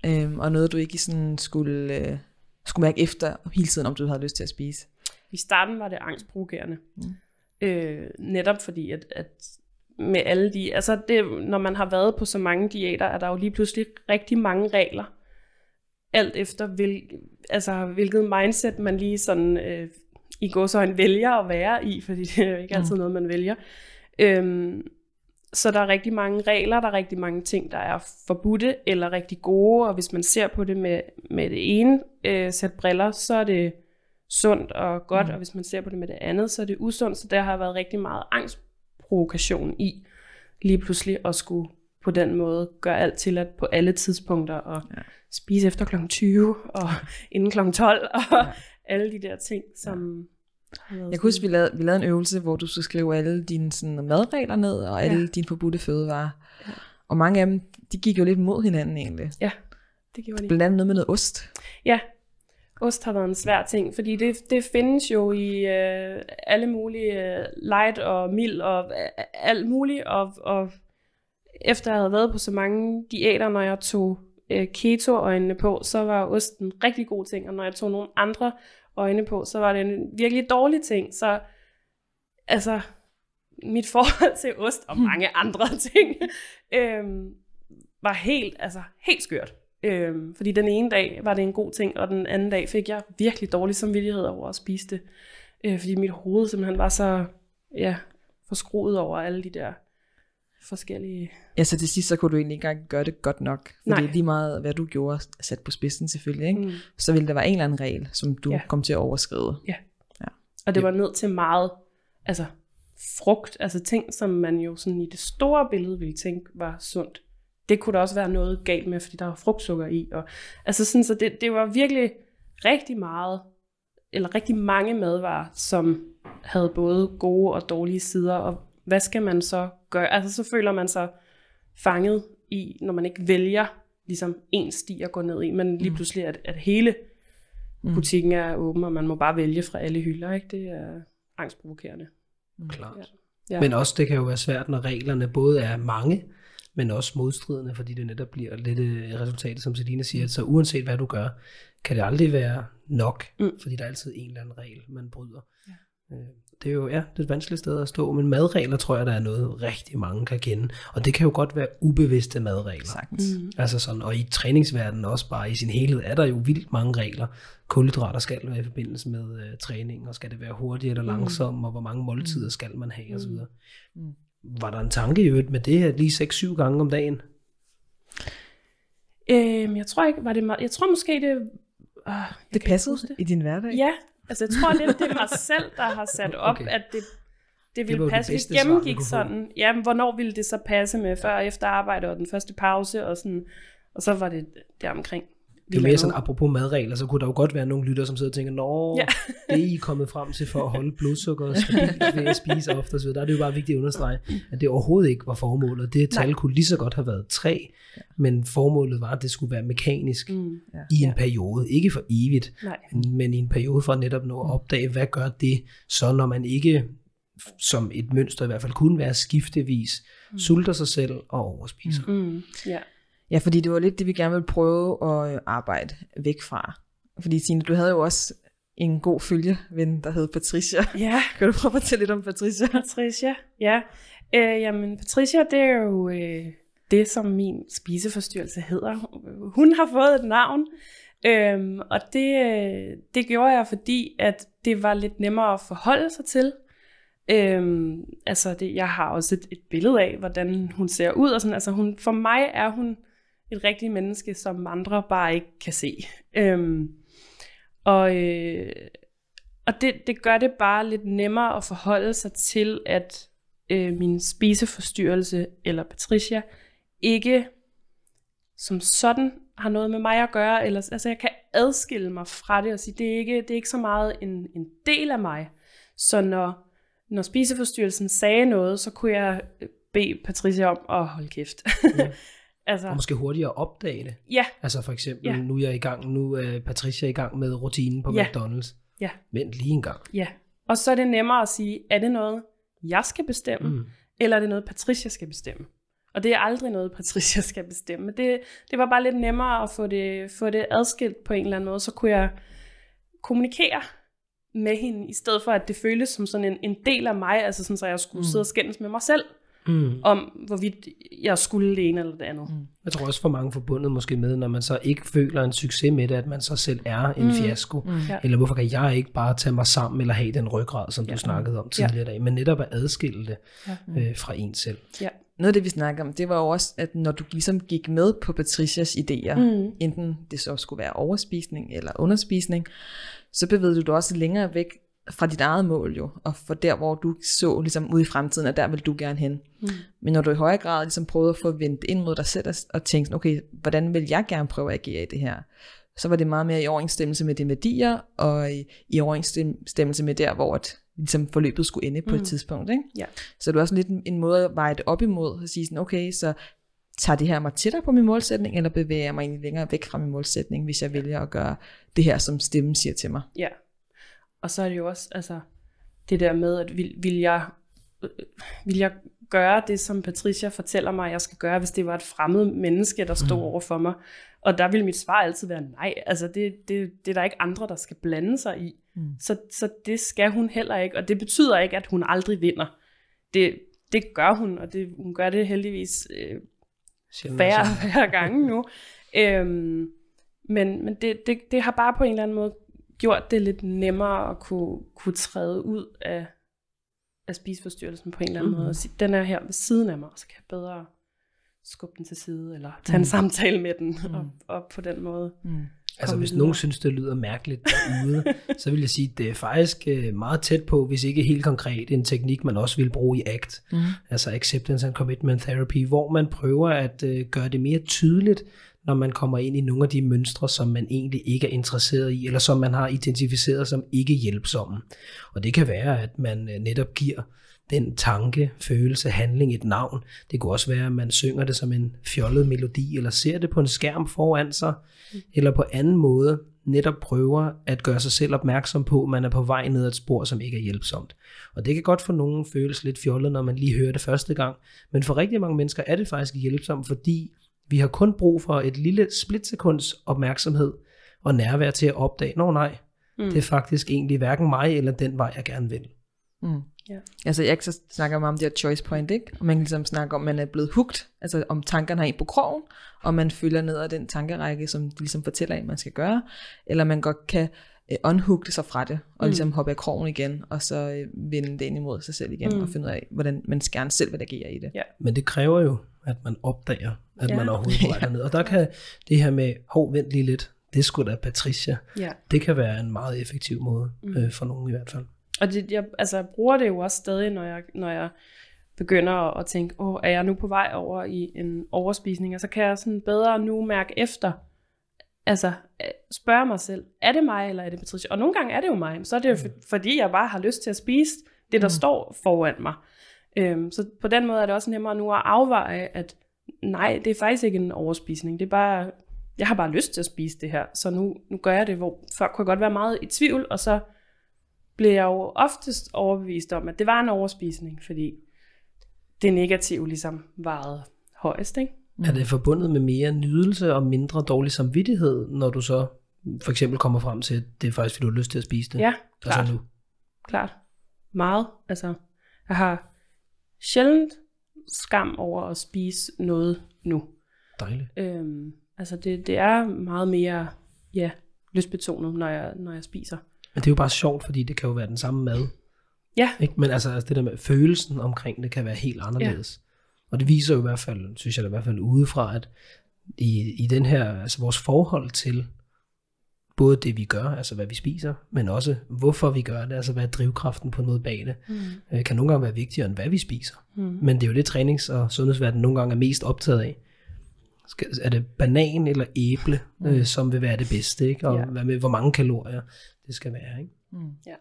øhm, og noget du ikke sådan skulle, øh, skulle mærke efter hele tiden, om du havde lyst til at spise? I starten var det angstprovokerende. Mm. Øh, netop fordi, at, at med alle de, altså det, når man har været på så mange diæter, er der jo lige pludselig rigtig mange regler, alt efter hvil, altså, hvilket mindset man lige sådan øh, i går så en vælger at være i, fordi det er jo ikke altid mm. noget, man vælger. Øhm, så der er rigtig mange regler, der er rigtig mange ting, der er forbudte eller rigtig gode, og hvis man ser på det med, med det ene øh, sæt briller, så er det sundt og godt, mm. og hvis man ser på det med det andet, så er det usundt, så der har været rigtig meget angstprovokation i lige pludselig at skulle på den måde gøre alt til at på alle tidspunkter og ja. spise efter kl. 20 og inden kl. 12 og ja alle de der ting, som... Ja. Jeg kunne huske, vi lavede, vi lavede en øvelse, hvor du skulle skrive alle dine sådan, madregler ned, og alle ja. dine forbudte fødevarer. Ja. Og mange af dem, de gik jo lidt mod hinanden egentlig. Ja, det gjorde de. Blandt andet noget med noget ost. Ja, ost har været en svær ting, fordi det, det findes jo i øh, alle mulige øh, light og mild og øh, alt muligt. Og, og efter jeg havde været på så mange diæter, når jeg tog øh, keto-øjnene på, så var osten en rigtig god ting, og når jeg tog nogle andre øjne på, så var det en virkelig dårlig ting. Så altså, mit forhold til ost og hmm. mange andre ting øh, var helt, altså, helt skørt. Øh, fordi den ene dag var det en god ting, og den anden dag fik jeg virkelig dårlig samvittighed over at spise det. Øh, fordi mit hoved simpelthen var så ja, forskruet over alle de der forskellige... Ja, så til sidst, så kunne du egentlig ikke engang gøre det godt nok. Fordi Nej. lige meget, hvad du gjorde, sat på spidsen selvfølgelig, ikke? Mm. så ville der være en eller anden regel, som du ja. kom til at overskride. Ja. ja. Og det var ned til meget, altså frugt, altså ting, som man jo sådan i det store billede ville tænke var sundt. Det kunne der også være noget galt med, fordi der var frugtsukker i. Og, altså sådan, så det, det var virkelig rigtig meget, eller rigtig mange madvarer, som havde både gode og dårlige sider, og hvad skal man så gør, altså så føler man sig fanget i, når man ikke vælger ligesom en sti at gå ned i, men lige mm. pludselig at, at hele mm. butikken er åben, og man må bare vælge fra alle hylder, ikke? Det er angstprovokerende. Mm. Klart. Ja. Ja. Men også det kan jo være svært, når reglerne både er mange, men også modstridende, fordi det netop bliver lidt øh, resultatet, som Selina siger. Så uanset hvad du gør, kan det aldrig være nok, mm. fordi der er altid en eller anden regel, man bryder. Ja. Øh, det er jo ja, det er et vanskeligt sted at stå, men madregler tror jeg, der er noget rigtig mange kan kende. Og det kan jo godt være ubevidste madregler. Sagtens. Mm. Altså sådan, og i træningsverdenen også bare i sin helhed er der jo vildt mange regler. Kulhydrater skal være i forbindelse med øh, træning, og skal det være hurtigt eller mm. langsomt, mm. og hvor mange mm. måltider skal man have osv. Mm. mm. Var der en tanke i øvrigt med det her lige 6-7 gange om dagen? Øhm, jeg tror ikke, var det meget, jeg tror måske det... Øh, det passede i din hverdag? Ja, Altså jeg tror lidt, det er mig selv, der har sat op, okay. at det, det ville det passe. Det Vi gennemgik svar, sådan, jamen hvornår ville det så passe med før og efter arbejde og den første pause og sådan. Og så var det der omkring det er mere sådan, apropos madregler, så kunne der jo godt være nogle lytter, som sidder og tænker, nå, ja. det er I kommet frem til for at holde blodsukkeret stabilt ved at spise ofte, så der er det jo bare vigtigt at understrege, at det overhovedet ikke var formålet. Det tal kunne lige så godt have været tre, ja. men formålet var, at det skulle være mekanisk mm, ja. i en periode. Ikke for evigt, Nej. men i en periode for at netop nå at opdage, hvad gør det så, når man ikke som et mønster i hvert fald kunne være skiftevis, mm. sulter sig selv og overspiser. Mm. Mm. Yeah. Ja, fordi det var lidt det, vi gerne ville prøve at øh, arbejde væk fra. Fordi Signe, du havde jo også en god følgeven, der hed Patricia. Ja. Kan du prøve at fortælle lidt om Patricia? Patricia, ja. Øh, jamen, Patricia, det er jo øh, det, som min spiseforstyrrelse hedder. Hun har fået et navn, øh, og det, øh, det gjorde jeg, fordi at det var lidt nemmere at forholde sig til. Øhm, altså, det, jeg har også et, et billede af, hvordan hun ser ud. Og sådan. Altså, hun, for mig er hun et rigtigt menneske, som andre bare ikke kan se. Øhm, og øh, og det, det gør det bare lidt nemmere at forholde sig til, at øh, min spiseforstyrrelse eller Patricia ikke som sådan har noget med mig at gøre. Eller, altså jeg kan adskille mig fra det og sige, det er ikke, det er ikke så meget en, en del af mig. Så når, når spiseforstyrrelsen sagde noget, så kunne jeg øh, bede Patricia om at holde kæft. Ja. Altså, og måske hurtigere opdage det. Ja. Altså for eksempel, ja. nu er jeg i gang, nu er Patricia i gang med rutinen på ja. McDonald's. Ja. Vent lige en gang. Ja. Og så er det nemmere at sige, er det noget, jeg skal bestemme, mm. eller er det noget, Patricia skal bestemme? Og det er aldrig noget, Patricia skal bestemme. Det, det var bare lidt nemmere at få det, få det adskilt på en eller anden måde. Så kunne jeg kommunikere med hende, i stedet for at det føles som sådan en, en del af mig, altså sådan, så jeg skulle mm. sidde og skændes med mig selv mm. om, hvorvidt jeg skulle det ene eller det andet. Mm. Jeg tror også for mange forbundet måske med, når man så ikke føler en succes med det, at man så selv er en mm. fiasko. Mm. Ja. Eller hvorfor kan jeg ikke bare tage mig sammen eller have den ryggrad, som ja. du snakkede om tidligere ja. dag, men netop at adskille det ja. øh, fra en selv. Ja. Noget af det, vi snakkede om, det var jo også, at når du ligesom gik med på Patricias idéer, mm. enten det så skulle være overspisning eller underspisning, så bevægede du dig også længere væk fra dit eget mål jo, og for der, hvor du så ligesom ude i fremtiden, at der vil du gerne hen. Mm. Men når du i højere grad ligesom prøvede at få vendt ind mod dig selv, og tænke, okay, hvordan vil jeg gerne prøve at agere i det her? Så var det meget mere i overensstemmelse med dine værdier, og i, i overensstemmelse med der, hvor et, ligesom forløbet skulle ende på mm. et tidspunkt. Ikke? Ja. Så det var sådan lidt en, en måde at veje det op imod, og sige sådan, okay, så tager det her mig tættere på min målsætning, eller bevæger jeg mig egentlig længere væk fra min målsætning, hvis jeg vælger at gøre det her, som stemmen siger til mig. Ja, og så er det jo også altså, det der med, at vil, vil, jeg, øh, vil jeg gøre det, som Patricia fortæller mig, jeg skal gøre, hvis det var et fremmed menneske, der stod mm. over for mig? Og der vil mit svar altid være nej. Altså det, det, det er der ikke andre, der skal blande sig i. Mm. Så, så det skal hun heller ikke. Og det betyder ikke, at hun aldrig vinder. Det, det gør hun, og det, hun gør det heldigvis øh, færre, færre gange nu. øhm, men men det, det, det har bare på en eller anden måde gjort det lidt nemmere at kunne, kunne træde ud af, af spiseforstyrrelsen på en eller anden mm. måde. Og sige, den er her ved siden af mig, så kan jeg bedre skubbe den til side, eller tage en mm. samtale med den, mm. og, og på den måde. Mm. Altså hvis nogen synes, det lyder mærkeligt derude, så vil jeg sige, at det er faktisk øh, meget tæt på, hvis ikke helt konkret, en teknik, man også vil bruge i ACT, mm. altså Acceptance and Commitment Therapy, hvor man prøver at øh, gøre det mere tydeligt, når man kommer ind i nogle af de mønstre, som man egentlig ikke er interesseret i, eller som man har identificeret som ikke hjælpsomme. Og det kan være, at man øh, netop giver den tanke, følelse, handling et navn. Det kunne også være, at man synger det som en fjollet melodi, eller ser det på en skærm foran sig, eller på anden måde netop prøver at gøre sig selv opmærksom på, at man er på vej ned ad et spor, som ikke er hjælpsomt. Og det kan godt for nogen føles lidt fjollet, når man lige hører det første gang, men for rigtig mange mennesker er det faktisk hjælpsomt, fordi vi har kun brug for et lille splitsekunds opmærksomhed og nærvær til at opdage, nå nej, mm. det er faktisk egentlig hverken mig eller den vej, jeg gerne vil. Mm. Ja. Altså jeg så snakker meget om det her choice point, ikke? Og man kan ligesom snakke om, at man er blevet hugt, altså om tankerne har en på krogen, og man følger ned ad den tankerække, som de ligesom fortæller en, man skal gøre, eller man godt kan øh, sig fra det, og mm. ligesom hoppe af krogen igen, og så øh, vende det ind imod sig selv igen, mm. og finde ud af, hvordan man gerne selv vil agere i det. Ja. Men det kræver jo, at man opdager, at ja. man overhovedet på ja. ned. Og der kan det her med, hov, vent lige lidt, det skulle da Patricia. Ja. Det kan være en meget effektiv måde, mm. øh, for nogen i hvert fald. Og det, jeg, altså, jeg bruger det jo også stadig, når jeg, når jeg begynder at, at tænke, åh, er jeg nu på vej over i en overspisning? Og så kan jeg sådan bedre nu mærke efter, altså øh, spørge mig selv, er det mig, eller er det Patricia? Og nogle gange er det jo mig, så er det jo mm. fordi, jeg bare har lyst til at spise det, der mm. står foran mig. Øhm, så på den måde er det også nemmere nu at afveje, at nej, det er faktisk ikke en overspisning. Det er bare, jeg har bare lyst til at spise det her, så nu, nu gør jeg det, hvor før kunne jeg godt være meget i tvivl, og så blev jeg jo oftest overbevist om, at det var en overspisning, fordi det negative ligesom varede højest, ikke? Er det forbundet med mere nydelse og mindre dårlig samvittighed, når du så for eksempel kommer frem til, at det er faktisk, fordi du har lyst til at spise det? Ja, klart. Altså nu. Klart. Meget. Altså, jeg har sjældent skam over at spise noget nu. Dejligt. Øhm, altså det, det er meget mere ja, lystbetonet, når jeg, når jeg spiser. Men det er jo bare sjovt, fordi det kan jo være den samme mad. Ja. Ikke? Men altså, altså det der med følelsen omkring det kan være helt anderledes. Ja. Og det viser jo i hvert fald, synes jeg i hvert fald udefra, at i, i den her, altså vores forhold til både det, vi gør, altså hvad vi spiser, men også hvorfor vi gør det, altså hvad er drivkraften på noget bag det, mm. Øh, kan nogle gange være vigtigere end hvad vi spiser. Mm. Men det er jo det, trænings- og sundhedsverden nogle gange er mest optaget af. Skal, er det banan eller æble, mm. øh, som vil være det bedste, ikke? og ja. hvad med, hvor mange kalorier det skal være. Ikke? Mm. Ja.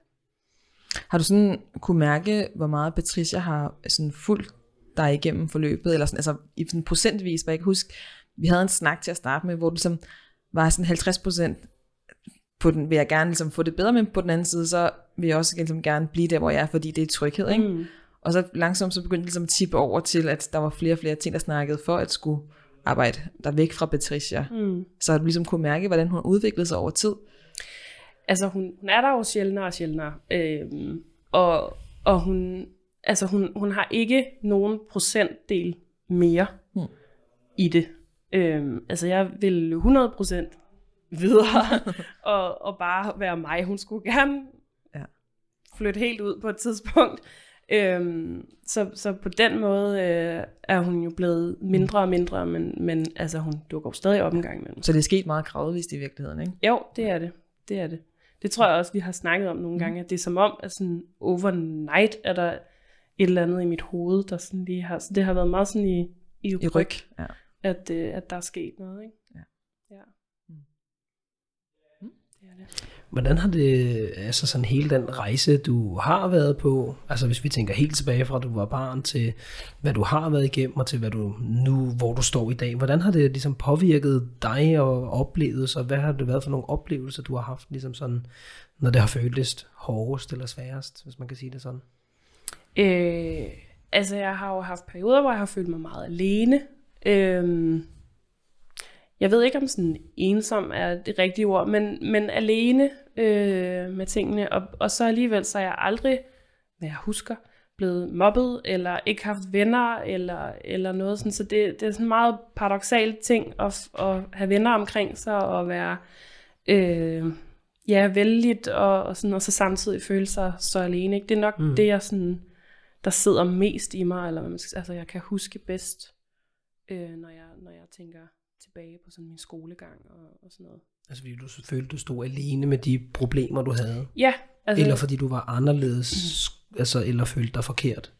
Har du sådan kunne mærke, hvor meget Patricia har sådan fulgt dig igennem forløbet, eller sådan, altså i sådan procentvis, hvor jeg kan huske, vi havde en snak til at starte med, hvor du ligesom var sådan 50 procent på den vil jeg gerne ligesom få det bedre, men på den anden side, så vil jeg også ligesom gerne blive der, hvor jeg er, fordi det er tryghed, ikke? Mm. Og så langsomt så begyndte jeg ligesom at tippe over til, at der var flere og flere ting, der snakkede for at skulle arbejde der væk fra Patricia. Mm. Så at ligesom kunne mærke, hvordan hun udviklede sig over tid. Altså hun, hun er der jo sjældnere og sjældnere. Øhm, og, og hun, altså hun, hun har ikke nogen procentdel mere mm. i det. Øhm, altså jeg vil 100% videre og, og bare være mig. Hun skulle gerne ja. flytte helt ud på et tidspunkt. Øhm, så, så på den måde øh, er hun jo blevet mindre og mindre, men, men altså, hun dukker jo stadig op en gang imellem. Så det er sket meget gradvist i virkeligheden, ikke? Jo, det er det. Det er det. Det tror jeg også, vi har snakket om nogle mm. gange, at det er som om, at sådan overnight er der et eller andet i mit hoved, der sådan lige har... Så det har været meget sådan i, i ryg, I ryg ja. at, øh, at der er sket noget, ikke? Hvordan har det, altså sådan hele den rejse, du har været på, altså hvis vi tænker helt tilbage fra, at du var barn, til hvad du har været igennem, og til hvad du nu, hvor du står i dag, hvordan har det ligesom påvirket dig og oplevet, og hvad har det været for nogle oplevelser, du har haft, ligesom sådan, når det har føltes hårdest eller sværest, hvis man kan sige det sådan? Øh, altså jeg har jo haft perioder, hvor jeg har følt mig meget alene, øh, jeg ved ikke om sådan ensom er det rigtige ord, men, men alene øh, med tingene. Og, og så alligevel, så er jeg aldrig, hvad jeg husker, blevet mobbet, eller ikke haft venner, eller, eller noget sådan. Så det, det er sådan en meget paradoxal ting at, at have venner omkring sig, og være øh, ja, vældigt, og, og, sådan, og så samtidig føle sig så alene. Ikke? Det er nok mm. det, jeg sådan, der sidder mest i mig, eller hvad man skal, altså jeg kan huske bedst, øh, når, jeg, når jeg tænker tilbage på sådan min skolegang og, og sådan noget. Altså fordi du følte, du stod alene med de problemer, du havde? Ja. Altså, eller fordi du var anderledes, mm. altså, eller følte dig forkert?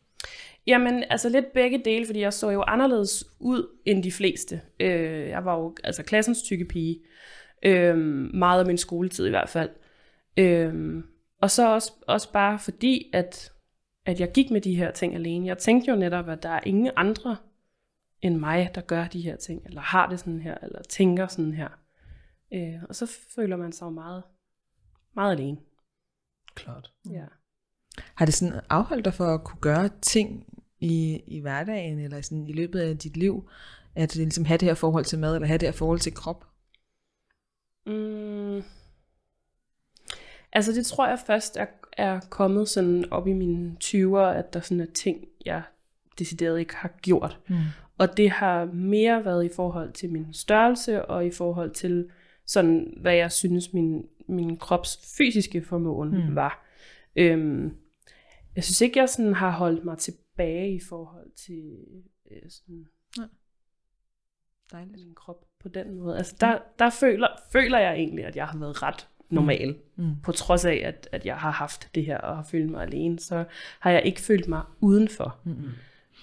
Jamen, altså lidt begge dele, fordi jeg så jo anderledes ud end de fleste. Øh, jeg var jo altså klassens tykke pige. Øh, meget af min skoletid i hvert fald. Øh, og så også, også bare fordi, at, at jeg gik med de her ting alene. Jeg tænkte jo netop, at der er ingen andre, end mig, der gør de her ting, eller har det sådan her, eller tænker sådan her. Øh, og så føler man sig jo meget, meget alene. Klart. Ja. Har det sådan afholdt dig for at kunne gøre ting i, i hverdagen, eller sådan i løbet af dit liv, at det ligesom have det her forhold til mad, eller have det her forhold til krop? Mm. Altså det tror jeg først er, er kommet sådan op i mine 20'er, at der sådan er ting, jeg decideret ikke har gjort. Mm. Og det har mere været i forhold til min størrelse og i forhold til sådan, hvad jeg synes min, min krops fysiske formåen mm. var. Øhm, jeg synes ikke, jeg sådan har holdt mig tilbage i forhold til øh, sådan, Nej. Dejligt. min krop på den måde. Altså der, der føler, føler jeg egentlig, at jeg har været ret hmm. normal. Mm. På trods af, at, at jeg har haft det her og har følt mig alene, så har jeg ikke følt mig udenfor. Mm.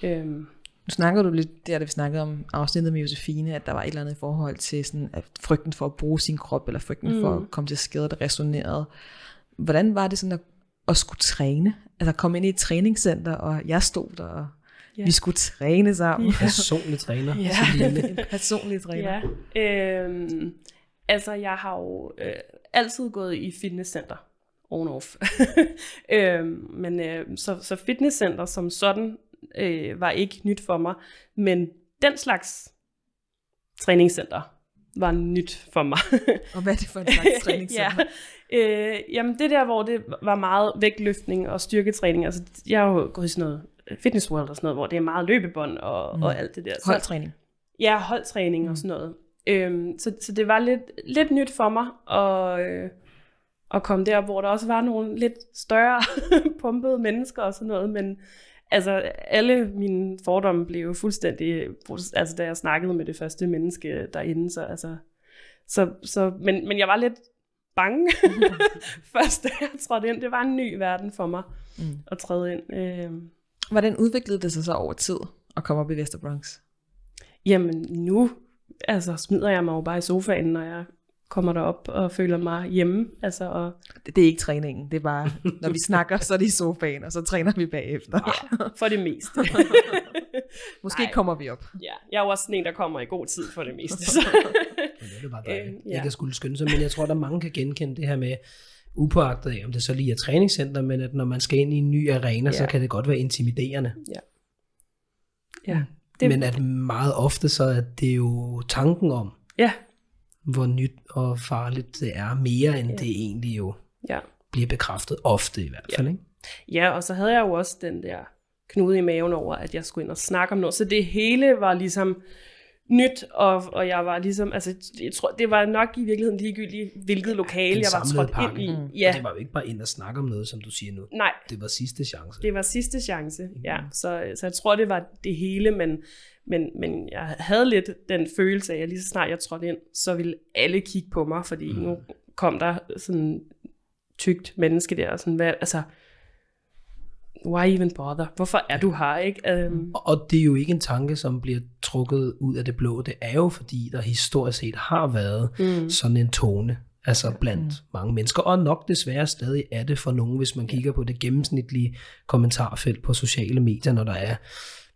Øhm, nu snakker du lidt, der da vi snakkede om afsnittet med Josefine, at der var et eller andet i forhold til sådan, at frygten for at bruge sin krop, eller frygten mm. for at mm. komme til skade, der resonerede. Hvordan var det sådan at, at skulle træne? Altså komme ind i et træningscenter, og jeg stod der, og ja. vi skulle træne sammen. Ja. Personlig træner. Ja, en personlig træner. Ja. Øhm, altså jeg har jo øh, altid gået i fitnesscenter on-off. øhm, men øh, så, så fitnesscenter som sådan øh, var ikke nyt for mig. Men den slags træningscenter var nyt for mig. og hvad er det for en slags træningscenter? ja, øh, jamen det der, hvor det var meget vægtløftning og styrketræning. Altså, jeg har jo gået i sådan noget øh, fitness world og sådan noget, hvor det er meget løbebånd og, mm. og alt det der. Så, holdtræning. Ja, holdtræning mm. og sådan noget. Øhm, så, så det var lidt, lidt nyt for mig at, øh, at komme der, hvor der også var nogle lidt større pumpede mennesker og sådan noget, men, altså alle mine fordomme blev fuldstændig, altså da jeg snakkede med det første menneske derinde, så altså, så, så men, men jeg var lidt bange først, da jeg trådte ind. Det var en ny verden for mig mm. at træde ind. Øhm. Hvordan udviklede det sig så over tid at komme op i Vesterbronx? Jamen nu, altså smider jeg mig jo bare i sofaen, når jeg kommer derop og føler mig hjemme. Altså, og... Det, det er ikke træningen, det er bare, når vi snakker, så er det i sofaen, og så træner vi bagefter. Ja, for det meste. Måske Ej. kommer vi op. Ja, jeg er jo også sådan en, der kommer i god tid for det meste. Så. det er bare dejligt. Øh, ja. Ikke at skulle skynde sig, men jeg tror, der mange kan genkende det her med, upåagtet af, om det så lige er træningscenter, men at når man skal ind i en ny arena, ja. så kan det godt være intimiderende. Ja. ja. Mm. Det... Men at meget ofte så er det jo tanken om, ja hvor nyt og farligt det er, mere end ja. det egentlig jo ja. bliver bekræftet ofte i hvert fald. Ja. Ikke? ja, og så havde jeg jo også den der knude i maven over, at jeg skulle ind og snakke om noget. Så det hele var ligesom nyt, og, og jeg var ligesom, altså, jeg tror, det var nok i virkeligheden ligegyldigt, hvilket lokale jeg var trådt ind i. Mm. Ja. Og det var jo ikke bare ind og snakke om noget, som du siger nu. Nej. Det var sidste chance. Det var sidste chance, mm. ja. Så, så jeg tror, det var det hele, men, men, men jeg havde lidt den følelse af, at lige så snart jeg trådte ind, så ville alle kigge på mig, fordi mm. nu kom der sådan tygt menneske der, og sådan, hvad, altså, why even bother? Hvorfor er du her? Ikke? Um... Og det er jo ikke en tanke, som bliver trukket ud af det blå. Det er jo fordi, der historisk set har været mm. sådan en tone. Altså blandt mm. mange mennesker, og nok desværre stadig er det for nogen, hvis man kigger på det gennemsnitlige kommentarfelt på sociale medier, når der er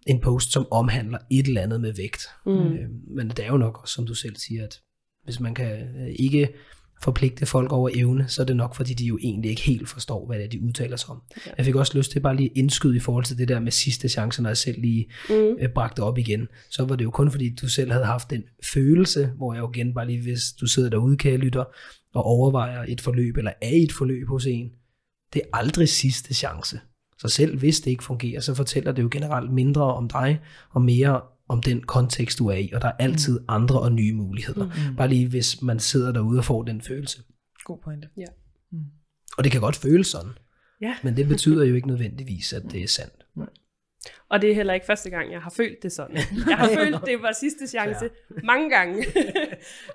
en post, som omhandler et eller andet med vægt. Mm. Øhm, men det er jo nok også, som du selv siger, at hvis man kan øh, ikke forpligte folk over evne, så er det nok, fordi de jo egentlig ikke helt forstår, hvad det er, de udtaler sig om. Ja. Jeg fik også lyst til bare lige indskyde i forhold til det der med sidste chance, når jeg selv lige mm. Øh, bragte op igen. Så var det jo kun, fordi du selv havde haft den følelse, hvor jeg jo igen bare lige, hvis du sidder derude, kan lytter, og overvejer et forløb, eller er i et forløb hos en, det er aldrig sidste chance. Så selv hvis det ikke fungerer, så fortæller det jo generelt mindre om dig, og mere om den kontekst, du er i, og der er altid mm. andre og nye muligheder. Mm. Bare lige hvis man sidder derude og får den følelse. God pointe. Ja. Mm. Og det kan godt føles sådan, ja. men det betyder jo ikke nødvendigvis, at det er sandt. Nej. Og det er heller ikke første gang, jeg har følt det sådan. Jeg har følt, det var sidste chance ja. mange gange.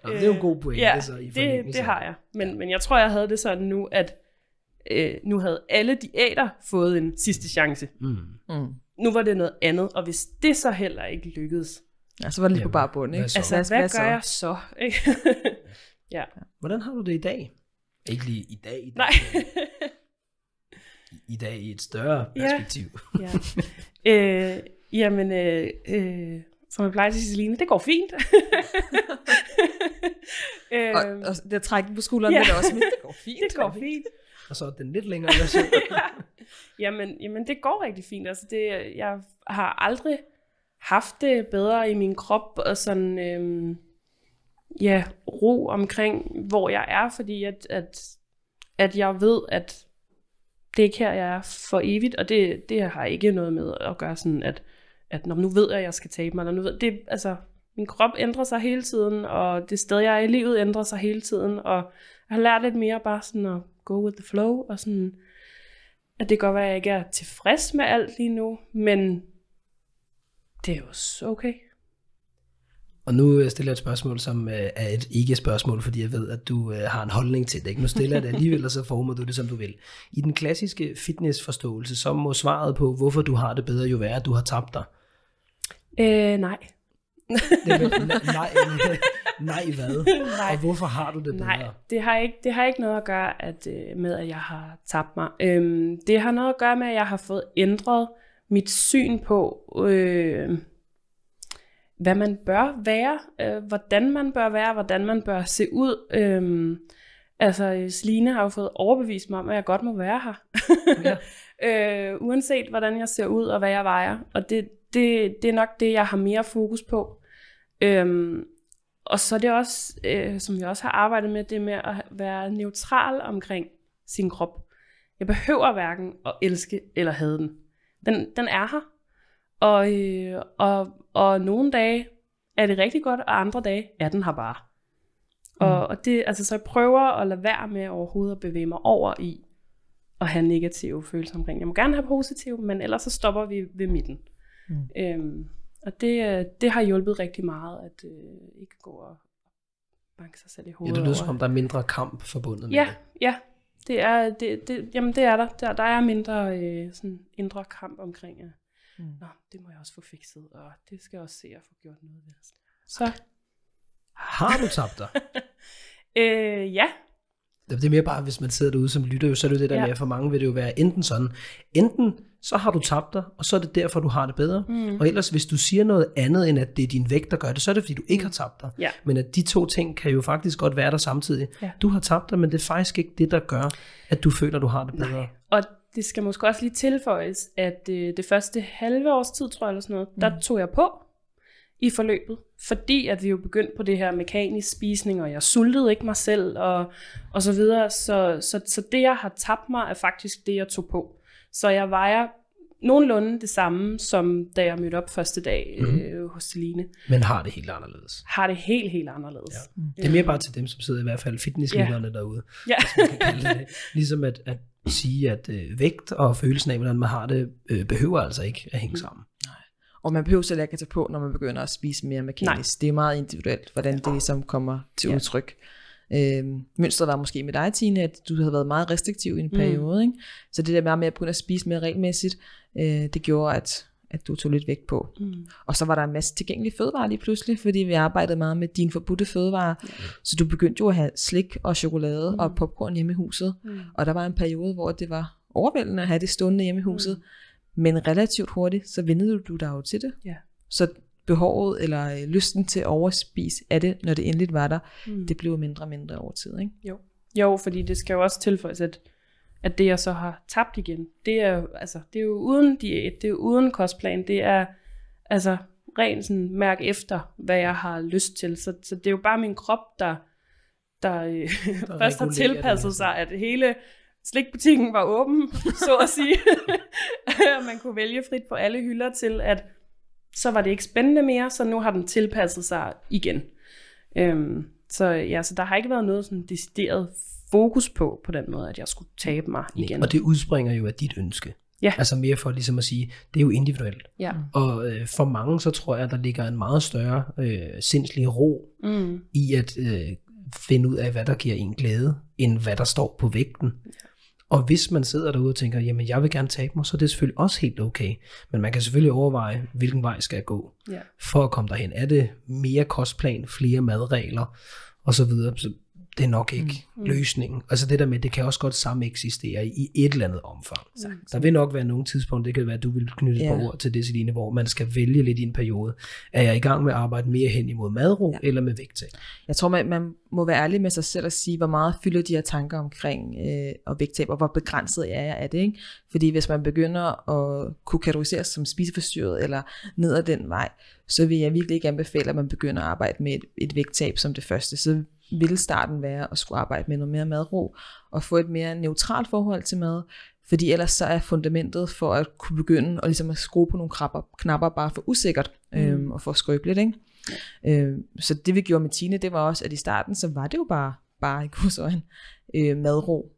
Nå, det er jo en god pointe, ja, så i det, det har jeg. Men, ja. men jeg tror, jeg havde det sådan nu, at øh, nu havde alle diæter fået en sidste chance. Mm. Mm nu var det noget andet, og hvis det så heller ikke lykkedes. Ja, så var det lige Jamen, på bare bund, ikke? Hvad altså, hvad, hvad gør jeg så? ja. ja. Hvordan har du det i dag? Ikke lige i dag. I dag. Nej. I dag i et større perspektiv. Ja. ja. Øh, jamen, øh, øh, som jeg plejer til Celine, det går fint. øh, og, øhm. og det trækker på skulderen ja. lidt også, men det går fint. Det går fint og så den lidt længere version. ja. jamen, jamen, det går rigtig fint. Altså, det, jeg har aldrig haft det bedre i min krop, og sådan, øhm, ja, ro omkring, hvor jeg er, fordi at, at, at jeg ved, at det er ikke her, jeg er for evigt, og det, det har ikke noget med at gøre sådan, at, at når nu ved jeg, at jeg skal tabe mig, eller nu ved det, altså, min krop ændrer sig hele tiden, og det sted, jeg er i livet, ændrer sig hele tiden, og jeg har lært lidt mere bare sådan at go with the flow, og sådan, at det kan godt være, at jeg ikke er tilfreds med alt lige nu, men det er jo okay. Og nu øh, stiller jeg et spørgsmål, som øh, er et ikke-spørgsmål, fordi jeg ved, at du øh, har en holdning til det. Ikke? Nu stiller jeg det alligevel, og så former du det, som du vil. I den klassiske fitnessforståelse, så må svaret på, hvorfor du har det bedre, jo være, at du har tabt dig. Øh, nej. Det, nej, Nej, hvad? Nej. Og hvorfor har du det bedre? Nej, det har ikke, det har ikke noget at gøre at, øh, med, at jeg har tabt mig. Øhm, det har noget at gøre med, at jeg har fået ændret mit syn på, øh, hvad man bør være, øh, hvordan man bør være, hvordan man bør se ud. Øh, altså, Sline har jo fået overbevist mig om, at jeg godt må være her. ja. øh, uanset hvordan jeg ser ud og hvad jeg vejer. Og det, det, det er nok det, jeg har mere fokus på. Øhm, og så er det også, øh, som vi også har arbejdet med, det med at være neutral omkring sin krop. Jeg behøver hverken at elske eller hade den. Den, den er her. Og, øh, og, og nogle dage er det rigtig godt, og andre dage er den her bare. Mm. Og, og det, altså, så jeg prøver at lade være med overhovedet at bevæge mig over i at have negative følelser omkring. Jeg må gerne have positive, men ellers så stopper vi ved midten. Mm. Øhm, og det, øh, det har hjulpet rigtig meget, at øh, ikke gå og banke sig selv i hovedet. Ja, det lyder som om, der er mindre kamp forbundet med ja, det. Ja, det er, det, det, jamen det er der. Der, der er mindre øh, sådan indre kamp omkring, at mm. Nå, det må jeg også få fikset, og det skal jeg også se at få gjort noget ved. Så. Har du tabt dig? øh, ja, det er mere bare, hvis man sidder derude som lytter, så er det jo det der ja. med, at for mange vil det jo være enten sådan, enten så har du tabt dig, og så er det derfor, du har det bedre. Mm. Og ellers, hvis du siger noget andet, end at det er din vægt, der gør det, så er det, fordi du ikke har tabt dig. Ja. Men at de to ting kan jo faktisk godt være der samtidig. Ja. Du har tabt dig, men det er faktisk ikke det, der gør, at du føler, du har det bedre. Nej. Og det skal måske også lige tilføjes, at øh, det første halve års tid, tror jeg, eller sådan noget, mm. der tog jeg på i forløbet fordi at vi jo begyndte på det her mekanisk spisning, og jeg sultede ikke mig selv, og, og så videre. Så, så, så det, jeg har tabt mig, er faktisk det, jeg tog på. Så jeg vejer nogenlunde det samme, som da jeg mødte op første dag mm. øh, mhm. hos Celine. Men har det helt anderledes. Har det helt, helt anderledes. Ja. Mm. Det er mere bare til dem, som sidder i hvert fald fitnesslederne ja. derude. Ja. det. Ligesom at, at sige, at øh, vægt og følelsen af, hvordan man har det, øh, behøver altså ikke at hænge mm. sammen. Og man behøver selv ikke at tage på, når man begynder at spise mere mekanisk. Nej. Det er meget individuelt, hvordan det som ligesom kommer til ja. udtryk. Øhm, mønstret var måske med dig, Tine, at du havde været meget restriktiv i en mm. periode. Ikke? Så det der med, at begynde at spise mere regelmæssigt, øh, det gjorde, at, at du tog lidt vægt på. Mm. Og så var der en masse tilgængelige fødevarer lige pludselig, fordi vi arbejdede meget med dine forbudte fødevarer. Mm. Så du begyndte jo at have slik og chokolade mm. og popcorn hjemme i huset. Mm. Og der var en periode, hvor det var overvældende at have det stående hjemme i huset. Mm. Men relativt hurtigt, så vender du dig jo til det. Ja. Så behovet eller øh, lysten til at overspise af det, når det endelig var der, mm. det blev mindre og mindre over tid. Ikke? Jo. jo, fordi det skal jo også tilføjes, at, at det jeg så har tabt igen, det er, altså, det er jo uden diæt, det er jo uden kostplan, det er altså rent sådan mærk efter, hvad jeg har lyst til. Så, så det er jo bare min krop, der, der, øh, der først har tilpasset altså. sig, at hele slikbutikken var åben, så at sige. man kunne vælge frit på alle hylder til, at så var det ikke spændende mere, så nu har den tilpasset sig igen. Øhm, så ja, så der har ikke været noget sådan decideret fokus på, på den måde, at jeg skulle tabe mig igen. Nej, og det udspringer jo af dit ønske. Ja. Altså mere for ligesom at sige, det er jo individuelt. Ja. Og øh, for mange, så tror jeg, der ligger en meget større øh, sindslig ro mm. i at øh, finde ud af, hvad der giver en glæde, end hvad der står på vægten. Ja. Og hvis man sidder derude og tænker, jamen jeg vil gerne tabe mig, så er det selvfølgelig også helt okay. Men man kan selvfølgelig overveje, hvilken vej skal jeg gå, yeah. for at komme derhen. Er det mere kostplan, flere madregler osv.? Så, videre. så det er nok ikke mm. mm. løsningen. Altså det der med, det kan også godt samme eksistere i et eller andet omfang. Mm. Der vil nok være nogle tidspunkter, det kan være, at du vil knytte yeah. et ord til det, Celine, hvor man skal vælge lidt i en periode. Er jeg i gang med at arbejde mere hen imod madro ja. eller med vægttab? Jeg tror, man, man må være ærlig med sig selv og sige, hvor meget fylder de her tanker omkring øh, og vægttab, og hvor begrænset er jeg af det. Ikke? Fordi hvis man begynder at kunne kategoriseres som spiseforstyrret eller ned ad den vej, så vil jeg virkelig ikke anbefale, at man begynder at arbejde med et, et vægttab som det første. Så ville starten være at skulle arbejde med noget mere madro, og få et mere neutralt forhold til mad, fordi ellers så er fundamentet for at kunne begynde at, ligesom at skrue på nogle knapper, knapper bare for usikkert, mm. øhm, og for skrøbeligt, ikke? Øhm, så det vi gjorde med Tine, det var også, at i starten, så var det jo bare, bare i godsøjen, øh, madro.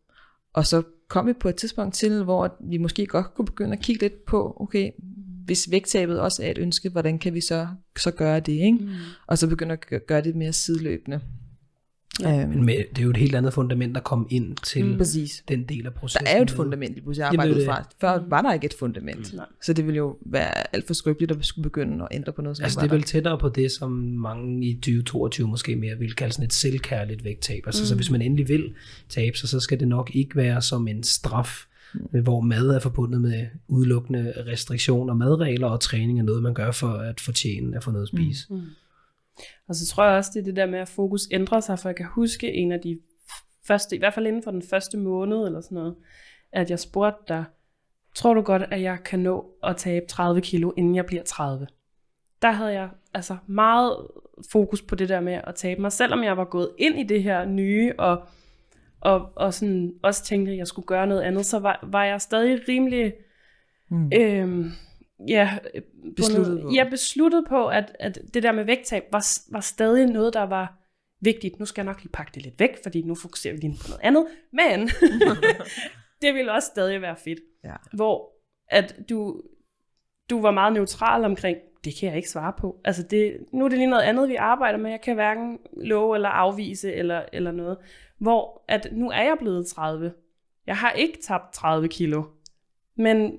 Og så kom vi på et tidspunkt til, hvor vi måske godt kunne begynde at kigge lidt på, okay, hvis vægttabet også er et ønske, hvordan kan vi så, så gøre det, ikke? Mm. Og så begynde at gøre det mere sideløbende. Ja. Øhm. Men det er jo et helt andet fundament at komme ind til mm, præcis. den del af processen. Der er jo et fundament, hvis jeg arbejder fra. Før var der ikke et fundament. Mm. Så det ville jo være alt for skrøbeligt at skulle begynde at ændre på noget. Som altså det er vel tættere på det, som mange i 2022 måske mere vil kalde sådan et selvkærligt vægttab. Altså mm. så hvis man endelig vil tabe sig, så skal det nok ikke være som en straf, mm. hvor mad er forbundet med udelukkende restriktioner, madregler og træning er noget, man gør for at fortjene at få noget at spise. Mm. mm. Og så tror jeg også, det er det der med, at fokus ændrer sig, for jeg kan huske en af de første, i hvert fald inden for den første måned eller sådan noget, at jeg spurgte dig, tror du godt, at jeg kan nå at tabe 30 kilo, inden jeg bliver 30? Der havde jeg altså meget fokus på det der med at tabe mig, selvom jeg var gået ind i det her nye, og, og, og sådan også tænkte, at jeg skulle gøre noget andet, så var, var jeg stadig rimelig... Mm. Øhm, ja, besluttet, på. Ja, besluttet på, at, at det der med vægttab var, var stadig noget, der var vigtigt. Nu skal jeg nok lige pakke det lidt væk, fordi nu fokuserer vi lige på noget andet. Men det ville også stadig være fedt. Ja. Hvor at du, du var meget neutral omkring, det kan jeg ikke svare på. Altså det, nu er det lige noget andet, vi arbejder med. Jeg kan hverken love eller afvise eller, eller noget. Hvor at nu er jeg blevet 30. Jeg har ikke tabt 30 kilo. Men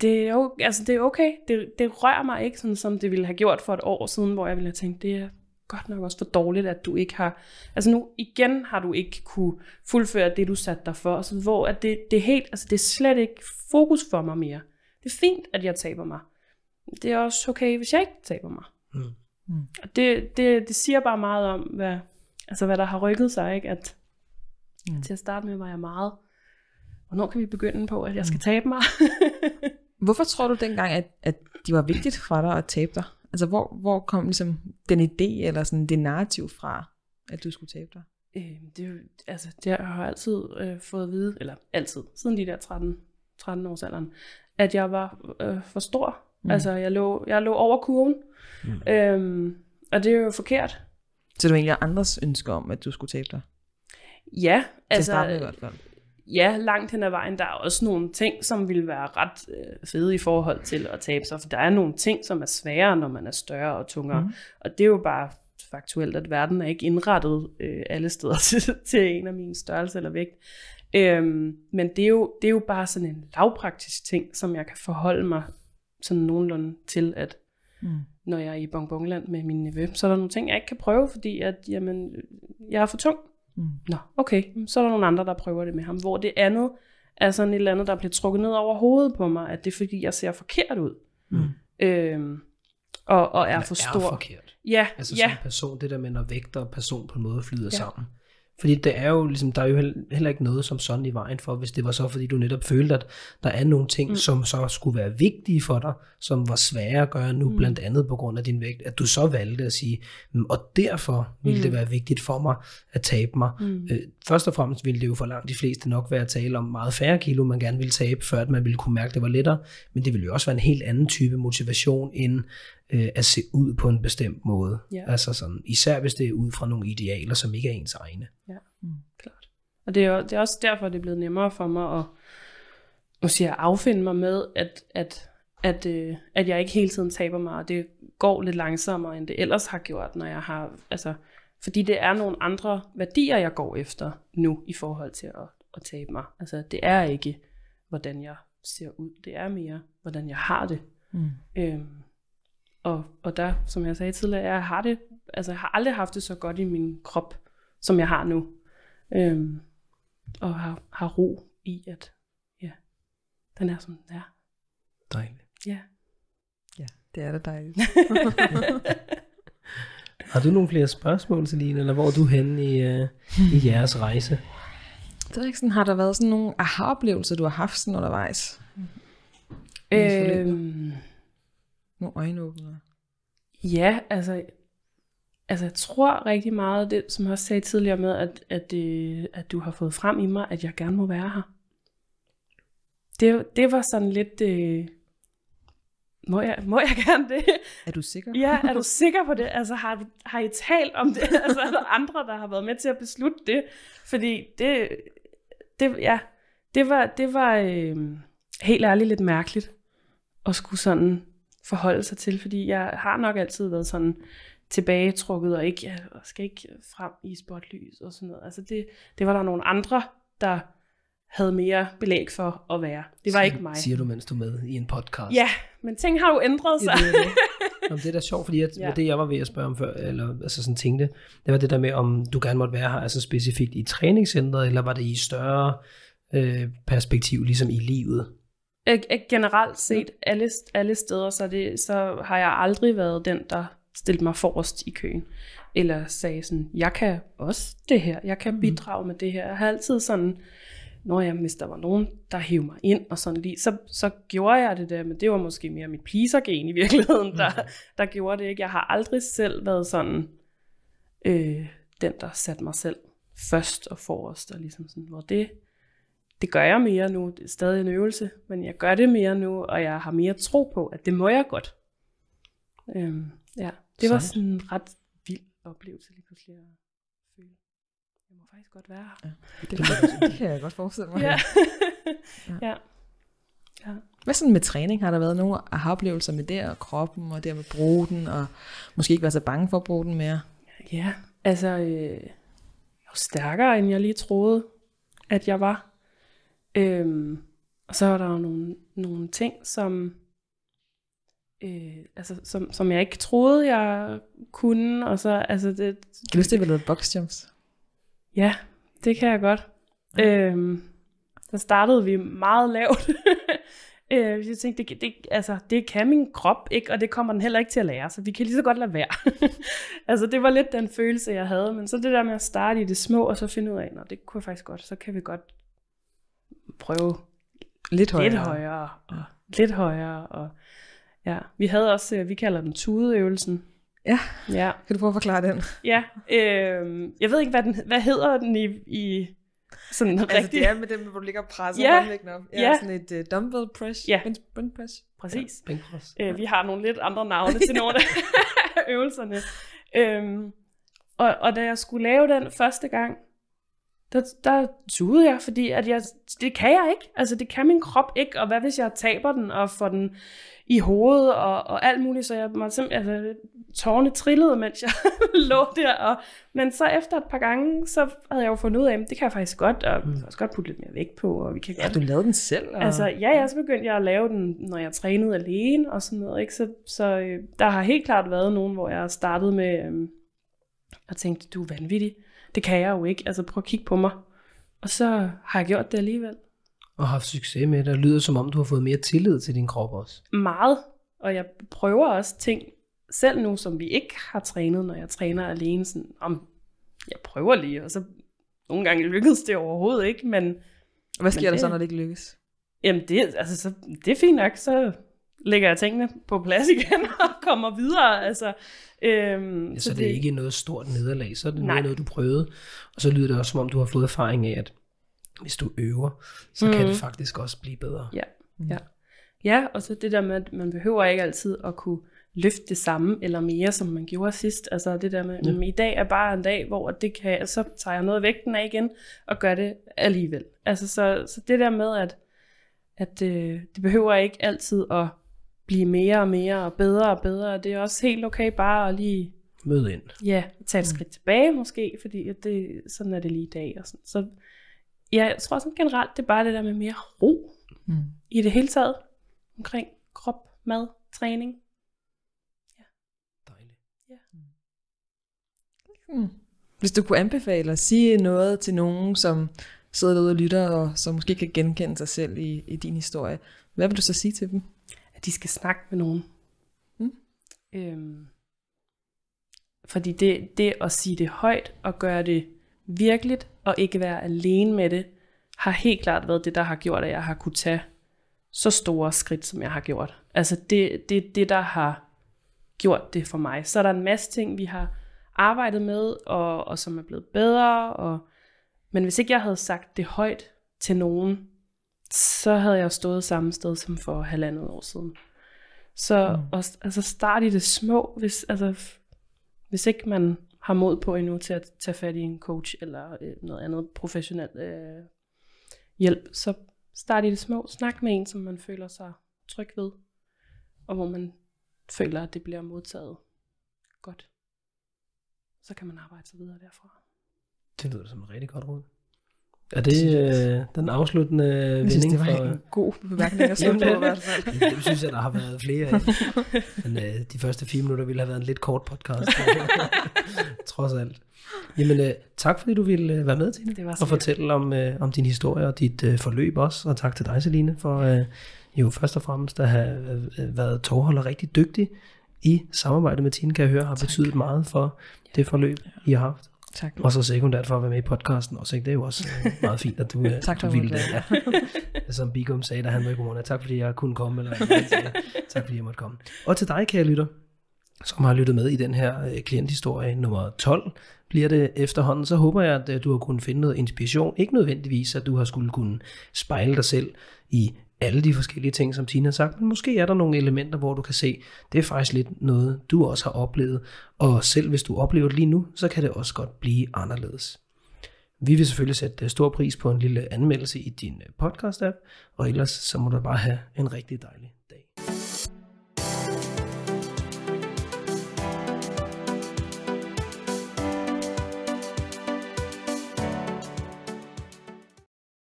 det er, okay, altså det er okay, det, det rører mig ikke, sådan som det ville have gjort for et år siden, hvor jeg ville have tænkt, det er godt nok også for dårligt, at du ikke har, altså nu igen har du ikke kunne fuldføre det, du satte dig for, altså hvor at det, det er helt, altså det er slet ikke fokus for mig mere. Det er fint, at jeg taber mig. Det er også okay, hvis jeg ikke taber mig. Mm. Mm. det, det, det siger bare meget om, hvad, altså hvad der har rykket sig, ikke? At, mm. Til at starte med var jeg meget, hvornår kan vi begynde på, at jeg skal mm. tabe mig? Hvorfor tror du dengang, at, at de var vigtigt for dig at tabe dig? Altså, hvor, hvor kom ligesom, den idé eller sådan, det narrativ fra, at du skulle tabe dig? Øh, det, altså, det har jeg altid øh, fået at vide, eller altid, siden de der 13, 13 års alderen, at jeg var øh, for stor. Mm. Altså, jeg lå, jeg lå over kurven. Mm. Øhm, og det er jo forkert. Så det var egentlig andres ønske om, at du skulle tabe dig? Ja, altså... Det startede i hvert fald ja, langt hen ad vejen, der er også nogle ting, som vil være ret øh, fede i forhold til at tabe sig, for der er nogle ting, som er sværere, når man er større og tungere. Mm. Og det er jo bare faktuelt, at verden er ikke indrettet øh, alle steder til, til en af mine størrelse eller vægt. Øhm, men det er, jo, det er jo bare sådan en lavpraktisk ting, som jeg kan forholde mig sådan nogenlunde til, at mm. når jeg er i Bongbongland med min nevø, så er der nogle ting, jeg ikke kan prøve, fordi at, jamen, øh, jeg er for tung. Mm. Mm. Nå, okay, mm, så er der nogle andre, der prøver det med ham. Hvor det andet er sådan et eller andet, der bliver trukket ned over hovedet på mig, at det er fordi, jeg ser forkert ud. Mm. Øhm, og, og er for stor. er forkert. Ja, altså ja. som person, det der med, når vægter og person på en måde flyder ja. sammen. Fordi det er jo, ligesom, der er jo heller ikke noget som sådan i vejen for, hvis det var så, fordi du netop følte, at der er nogle ting, mm. som så skulle være vigtige for dig, som var svære at gøre nu, mm. blandt andet på grund af din vægt, at du så valgte at sige, mm, og derfor ville mm. det være vigtigt for mig at tabe mig. Mm. Øh, først og fremmest ville det jo for langt de fleste nok være at tale om meget færre kilo, man gerne ville tabe, før at man ville kunne mærke, at det var lettere, men det ville jo også være en helt anden type motivation, end øh, at se ud på en bestemt måde. Ja. Altså sådan, især hvis det er ud fra nogle idealer, som ikke er ens egne. Ja, mm, klart. Og det er, det er også derfor, det er blevet nemmere for mig at, nu siger at affinde mig med, at, at, at, øh, at jeg ikke hele tiden taber mig, og det går lidt langsommere, end det ellers har gjort, når jeg har, altså, fordi det er nogle andre værdier, jeg går efter nu i forhold til at, at tabe mig. Altså, det er ikke, hvordan jeg ser ud, det er mere, hvordan jeg har det. Mm. Øhm, og, og der, som jeg sagde tidligere, jeg har, det, altså, jeg har aldrig haft det så godt i min krop, som jeg har nu. Øhm, og har, har ro i, at ja, den er, som den er. Dejligt. Ja. Ja, det er da dejligt. har du nogle flere spørgsmål, Celine, eller hvor er du henne i, uh, i jeres rejse? Det er ikke sådan, har der været sådan nogle aha-oplevelser, du har haft sådan undervejs? Øhm, nogle øjenåbner? Ja, altså, altså jeg tror rigtig meget det, som jeg også sagde tidligere med, at, at, det, øh, at du har fået frem i mig, at jeg gerne må være her. Det, det var sådan lidt, øh, må, jeg, må jeg gerne det? Er du sikker? ja, er du sikker på det? Altså har, vi, har I talt om det? Altså er der andre, der har været med til at beslutte det? Fordi det, det ja, det var, det var øh, helt ærligt lidt mærkeligt at skulle sådan forholde sig til, fordi jeg har nok altid været sådan tilbagetrukket og ikke, jeg skal ikke frem i spotlys og sådan noget. Altså det, det var der nogle andre, der havde mere belæg for at være. Det var siger, ikke mig. Siger du, mens du med i en podcast? Ja, men ting har jo ændret sig. Ja, det, er det. Jamen, det er da sjovt, fordi jeg, ja. det, jeg var ved at spørge om før, eller altså sådan tænkte, det var det der med, om du gerne måtte være her, altså specifikt i træningscenteret, eller var det i større øh, perspektiv, ligesom i livet? Generelt set, alle, alle steder, så, det, så har jeg aldrig været den, der stillede mig forrest i køen. Eller sagde sådan, jeg kan også det her, jeg kan mhm. bidrage med det her. Jeg har altid sådan, når jeg, hvis der var nogen, der hævde mig ind og sådan lige, så, så gjorde jeg det der, men det var måske mere mit pleaser-gen i virkeligheden, der, mhm. der gjorde det ikke. Jeg har aldrig selv været sådan, øh, den der satte mig selv først og forrest, og ligesom sådan, hvor det det gør jeg mere nu. Det er stadig en øvelse, men jeg gør det mere nu, og jeg har mere tro på, at det må jeg godt. Øhm, ja, det var sådan en ret vild oplevelse lige pludselig at føle. Jeg må faktisk godt være her. Ja, det, det, kan, det kan jeg godt forestille mig. Ja. ja. ja. ja. Hvad sådan med træning? Har der været nogle aha-oplevelser med det og kroppen, og det at bruge den, og måske ikke være så bange for at bruge den mere? Ja, altså... Øh, jeg var stærkere, end jeg lige troede, at jeg var. Øhm, og så var der jo nogle, nogle ting, som, øh, altså, som, som jeg ikke troede, jeg kunne. Og så, altså det, kan du stille med noget boxjumps? Ja, det kan jeg godt. Okay. Øhm, så startede vi meget lavt. øh, jeg tænkte, det, det, altså, det kan min krop ikke, og det kommer den heller ikke til at lære, så vi kan lige så godt lade være. altså, det var lidt den følelse, jeg havde, men så det der med at starte i det små, og så finde ud af, at det kunne jeg faktisk godt, så kan vi godt prøve lidt højere, lidt højere og ja. lidt højere. Og, ja. Vi havde også, øh, vi kalder den tudeøvelsen. Ja. ja, kan du prøve at forklare den? Ja, øh, jeg ved ikke, hvad, den, hvad hedder den i, i sådan altså, rigtig... det er med dem, hvor du ligger og presser ja. håndvægten op. Ja, ja. Sådan et uh, dumbbell press, ja. bench, bench press. Præcis. Ja, bench press. Øh, vi har nogle lidt andre navne til nogle af øvelserne. Øhm, og, og da jeg skulle lave den første gang, der, der sugede jeg, fordi at jeg, det kan jeg ikke. Altså, det kan min krop ikke, og hvad hvis jeg taber den og får den i hovedet og, og alt muligt, så jeg må simpelthen, altså, tårne trillede, mens jeg lå der. Og, men så efter et par gange, så havde jeg jo fundet ud af, at det kan jeg faktisk godt, og mm. kan også godt putte lidt mere vægt på. Og vi kan ja, godt. du lavede den selv? Og... Altså, ja, ja, så begyndte jeg at lave den, når jeg trænede alene og sådan noget. Ikke? Så, så øh, der har helt klart været nogen, hvor jeg startede med Øhm, og tænkte, du er vanvittig det kan jeg jo ikke, altså prøv at kigge på mig. Og så har jeg gjort det alligevel. Og haft succes med det, og lyder som om, du har fået mere tillid til din krop også. Meget, og jeg prøver også ting, selv nu, som vi ikke har trænet, når jeg træner alene, sådan, om jeg prøver lige, og så nogle gange lykkedes det overhovedet ikke, men... Hvad sker men der det, så, når det ikke lykkes? Jamen, det, altså, så, det er fint nok, så lægger jeg tingene på plads igen og kommer videre. Altså, øhm, ja, så, så det, det er ikke noget stort nederlag, så er det nej. noget, du prøvede. Og så lyder det også, som om du har fået erfaring af, at hvis du øver, så mm. kan det mm. faktisk også blive bedre. Ja. Mm. ja. Ja, og så det der med, at man behøver ikke altid at kunne løfte det samme eller mere, som man gjorde sidst. Altså det der med, ja. i dag er bare en dag, hvor det kan, så tager jeg noget af vægten af igen og gør det alligevel. Altså så, så det der med, at, at øh, det behøver ikke altid at blive mere og mere og bedre og bedre. Det er også helt okay bare at lige... Møde ind. Ja, tage et mm. skridt tilbage måske, fordi det, sådan er det lige i dag. Og sådan. Så ja, jeg tror sådan generelt, det er bare det der med mere ro mm. i det hele taget omkring krop, mad, træning. Ja. Dejligt. Ja. Mm. Hvis du kunne anbefale at sige noget til nogen, som sidder derude og lytter, og som måske kan genkende sig selv i, i din historie, hvad vil du så sige til dem? de skal snakke med nogen. Mm. Øhm, fordi det, det at sige det højt og gøre det virkeligt og ikke være alene med det, har helt klart været det, der har gjort, at jeg har kunne tage så store skridt, som jeg har gjort. Altså det er det, det, der har gjort det for mig. Så er der en masse ting, vi har arbejdet med, og, og som er blevet bedre. Og, men hvis ikke jeg havde sagt det højt til nogen, så havde jeg stået samme sted som for halvandet år siden. Så mm. og, altså start i det små, hvis, altså, hvis ikke man har mod på endnu til at tage fat i en coach eller øh, noget andet professionelt øh, hjælp, så start i det små. Snak med en, som man føler sig tryg ved, og hvor man føler, at det bliver modtaget godt. Så kan man arbejde sig videre derfra. Det lyder som et rigtig godt råd. Er det øh, den afsluttende vending? Jeg synes, det var for... en god bemærkning at slutte på, i hvert fald. Det synes jeg, der har været flere af. Men øh, de første fire minutter ville have været en lidt kort podcast. Trods alt. Jamen, øh, tak fordi du ville øh, være med, Tine, det var og fortælle om, øh, om din historie og dit øh, forløb også. Og tak til dig, Celine, for øh, jo først og fremmest at have øh, øh været togholder rigtig dygtig i samarbejde med Tine, kan jeg høre, har tak. betydet meget for det forløb, I har haft. Tak. Og så sekundært for at være med i podcasten også, ikke? Det er jo også øh, meget fint, at du, øh, tak, for det. Ja. Som Bigum sagde, da han var i corona. Tak fordi jeg kunne komme. Eller, tak fordi jeg måtte komme. Og til dig, kære lytter, som har lyttet med i den her øh, klienthistorie nummer 12, bliver det efterhånden, så håber jeg, at du har kunnet finde noget inspiration. Ikke nødvendigvis, at du har skulle kunne spejle dig selv i alle de forskellige ting, som Tina har sagt, men måske er der nogle elementer, hvor du kan se, det er faktisk lidt noget, du også har oplevet, og selv hvis du oplever det lige nu, så kan det også godt blive anderledes. Vi vil selvfølgelig sætte øh, stor pris på en lille anmeldelse i din øh, podcast-app, og ellers så må du bare have en rigtig dejlig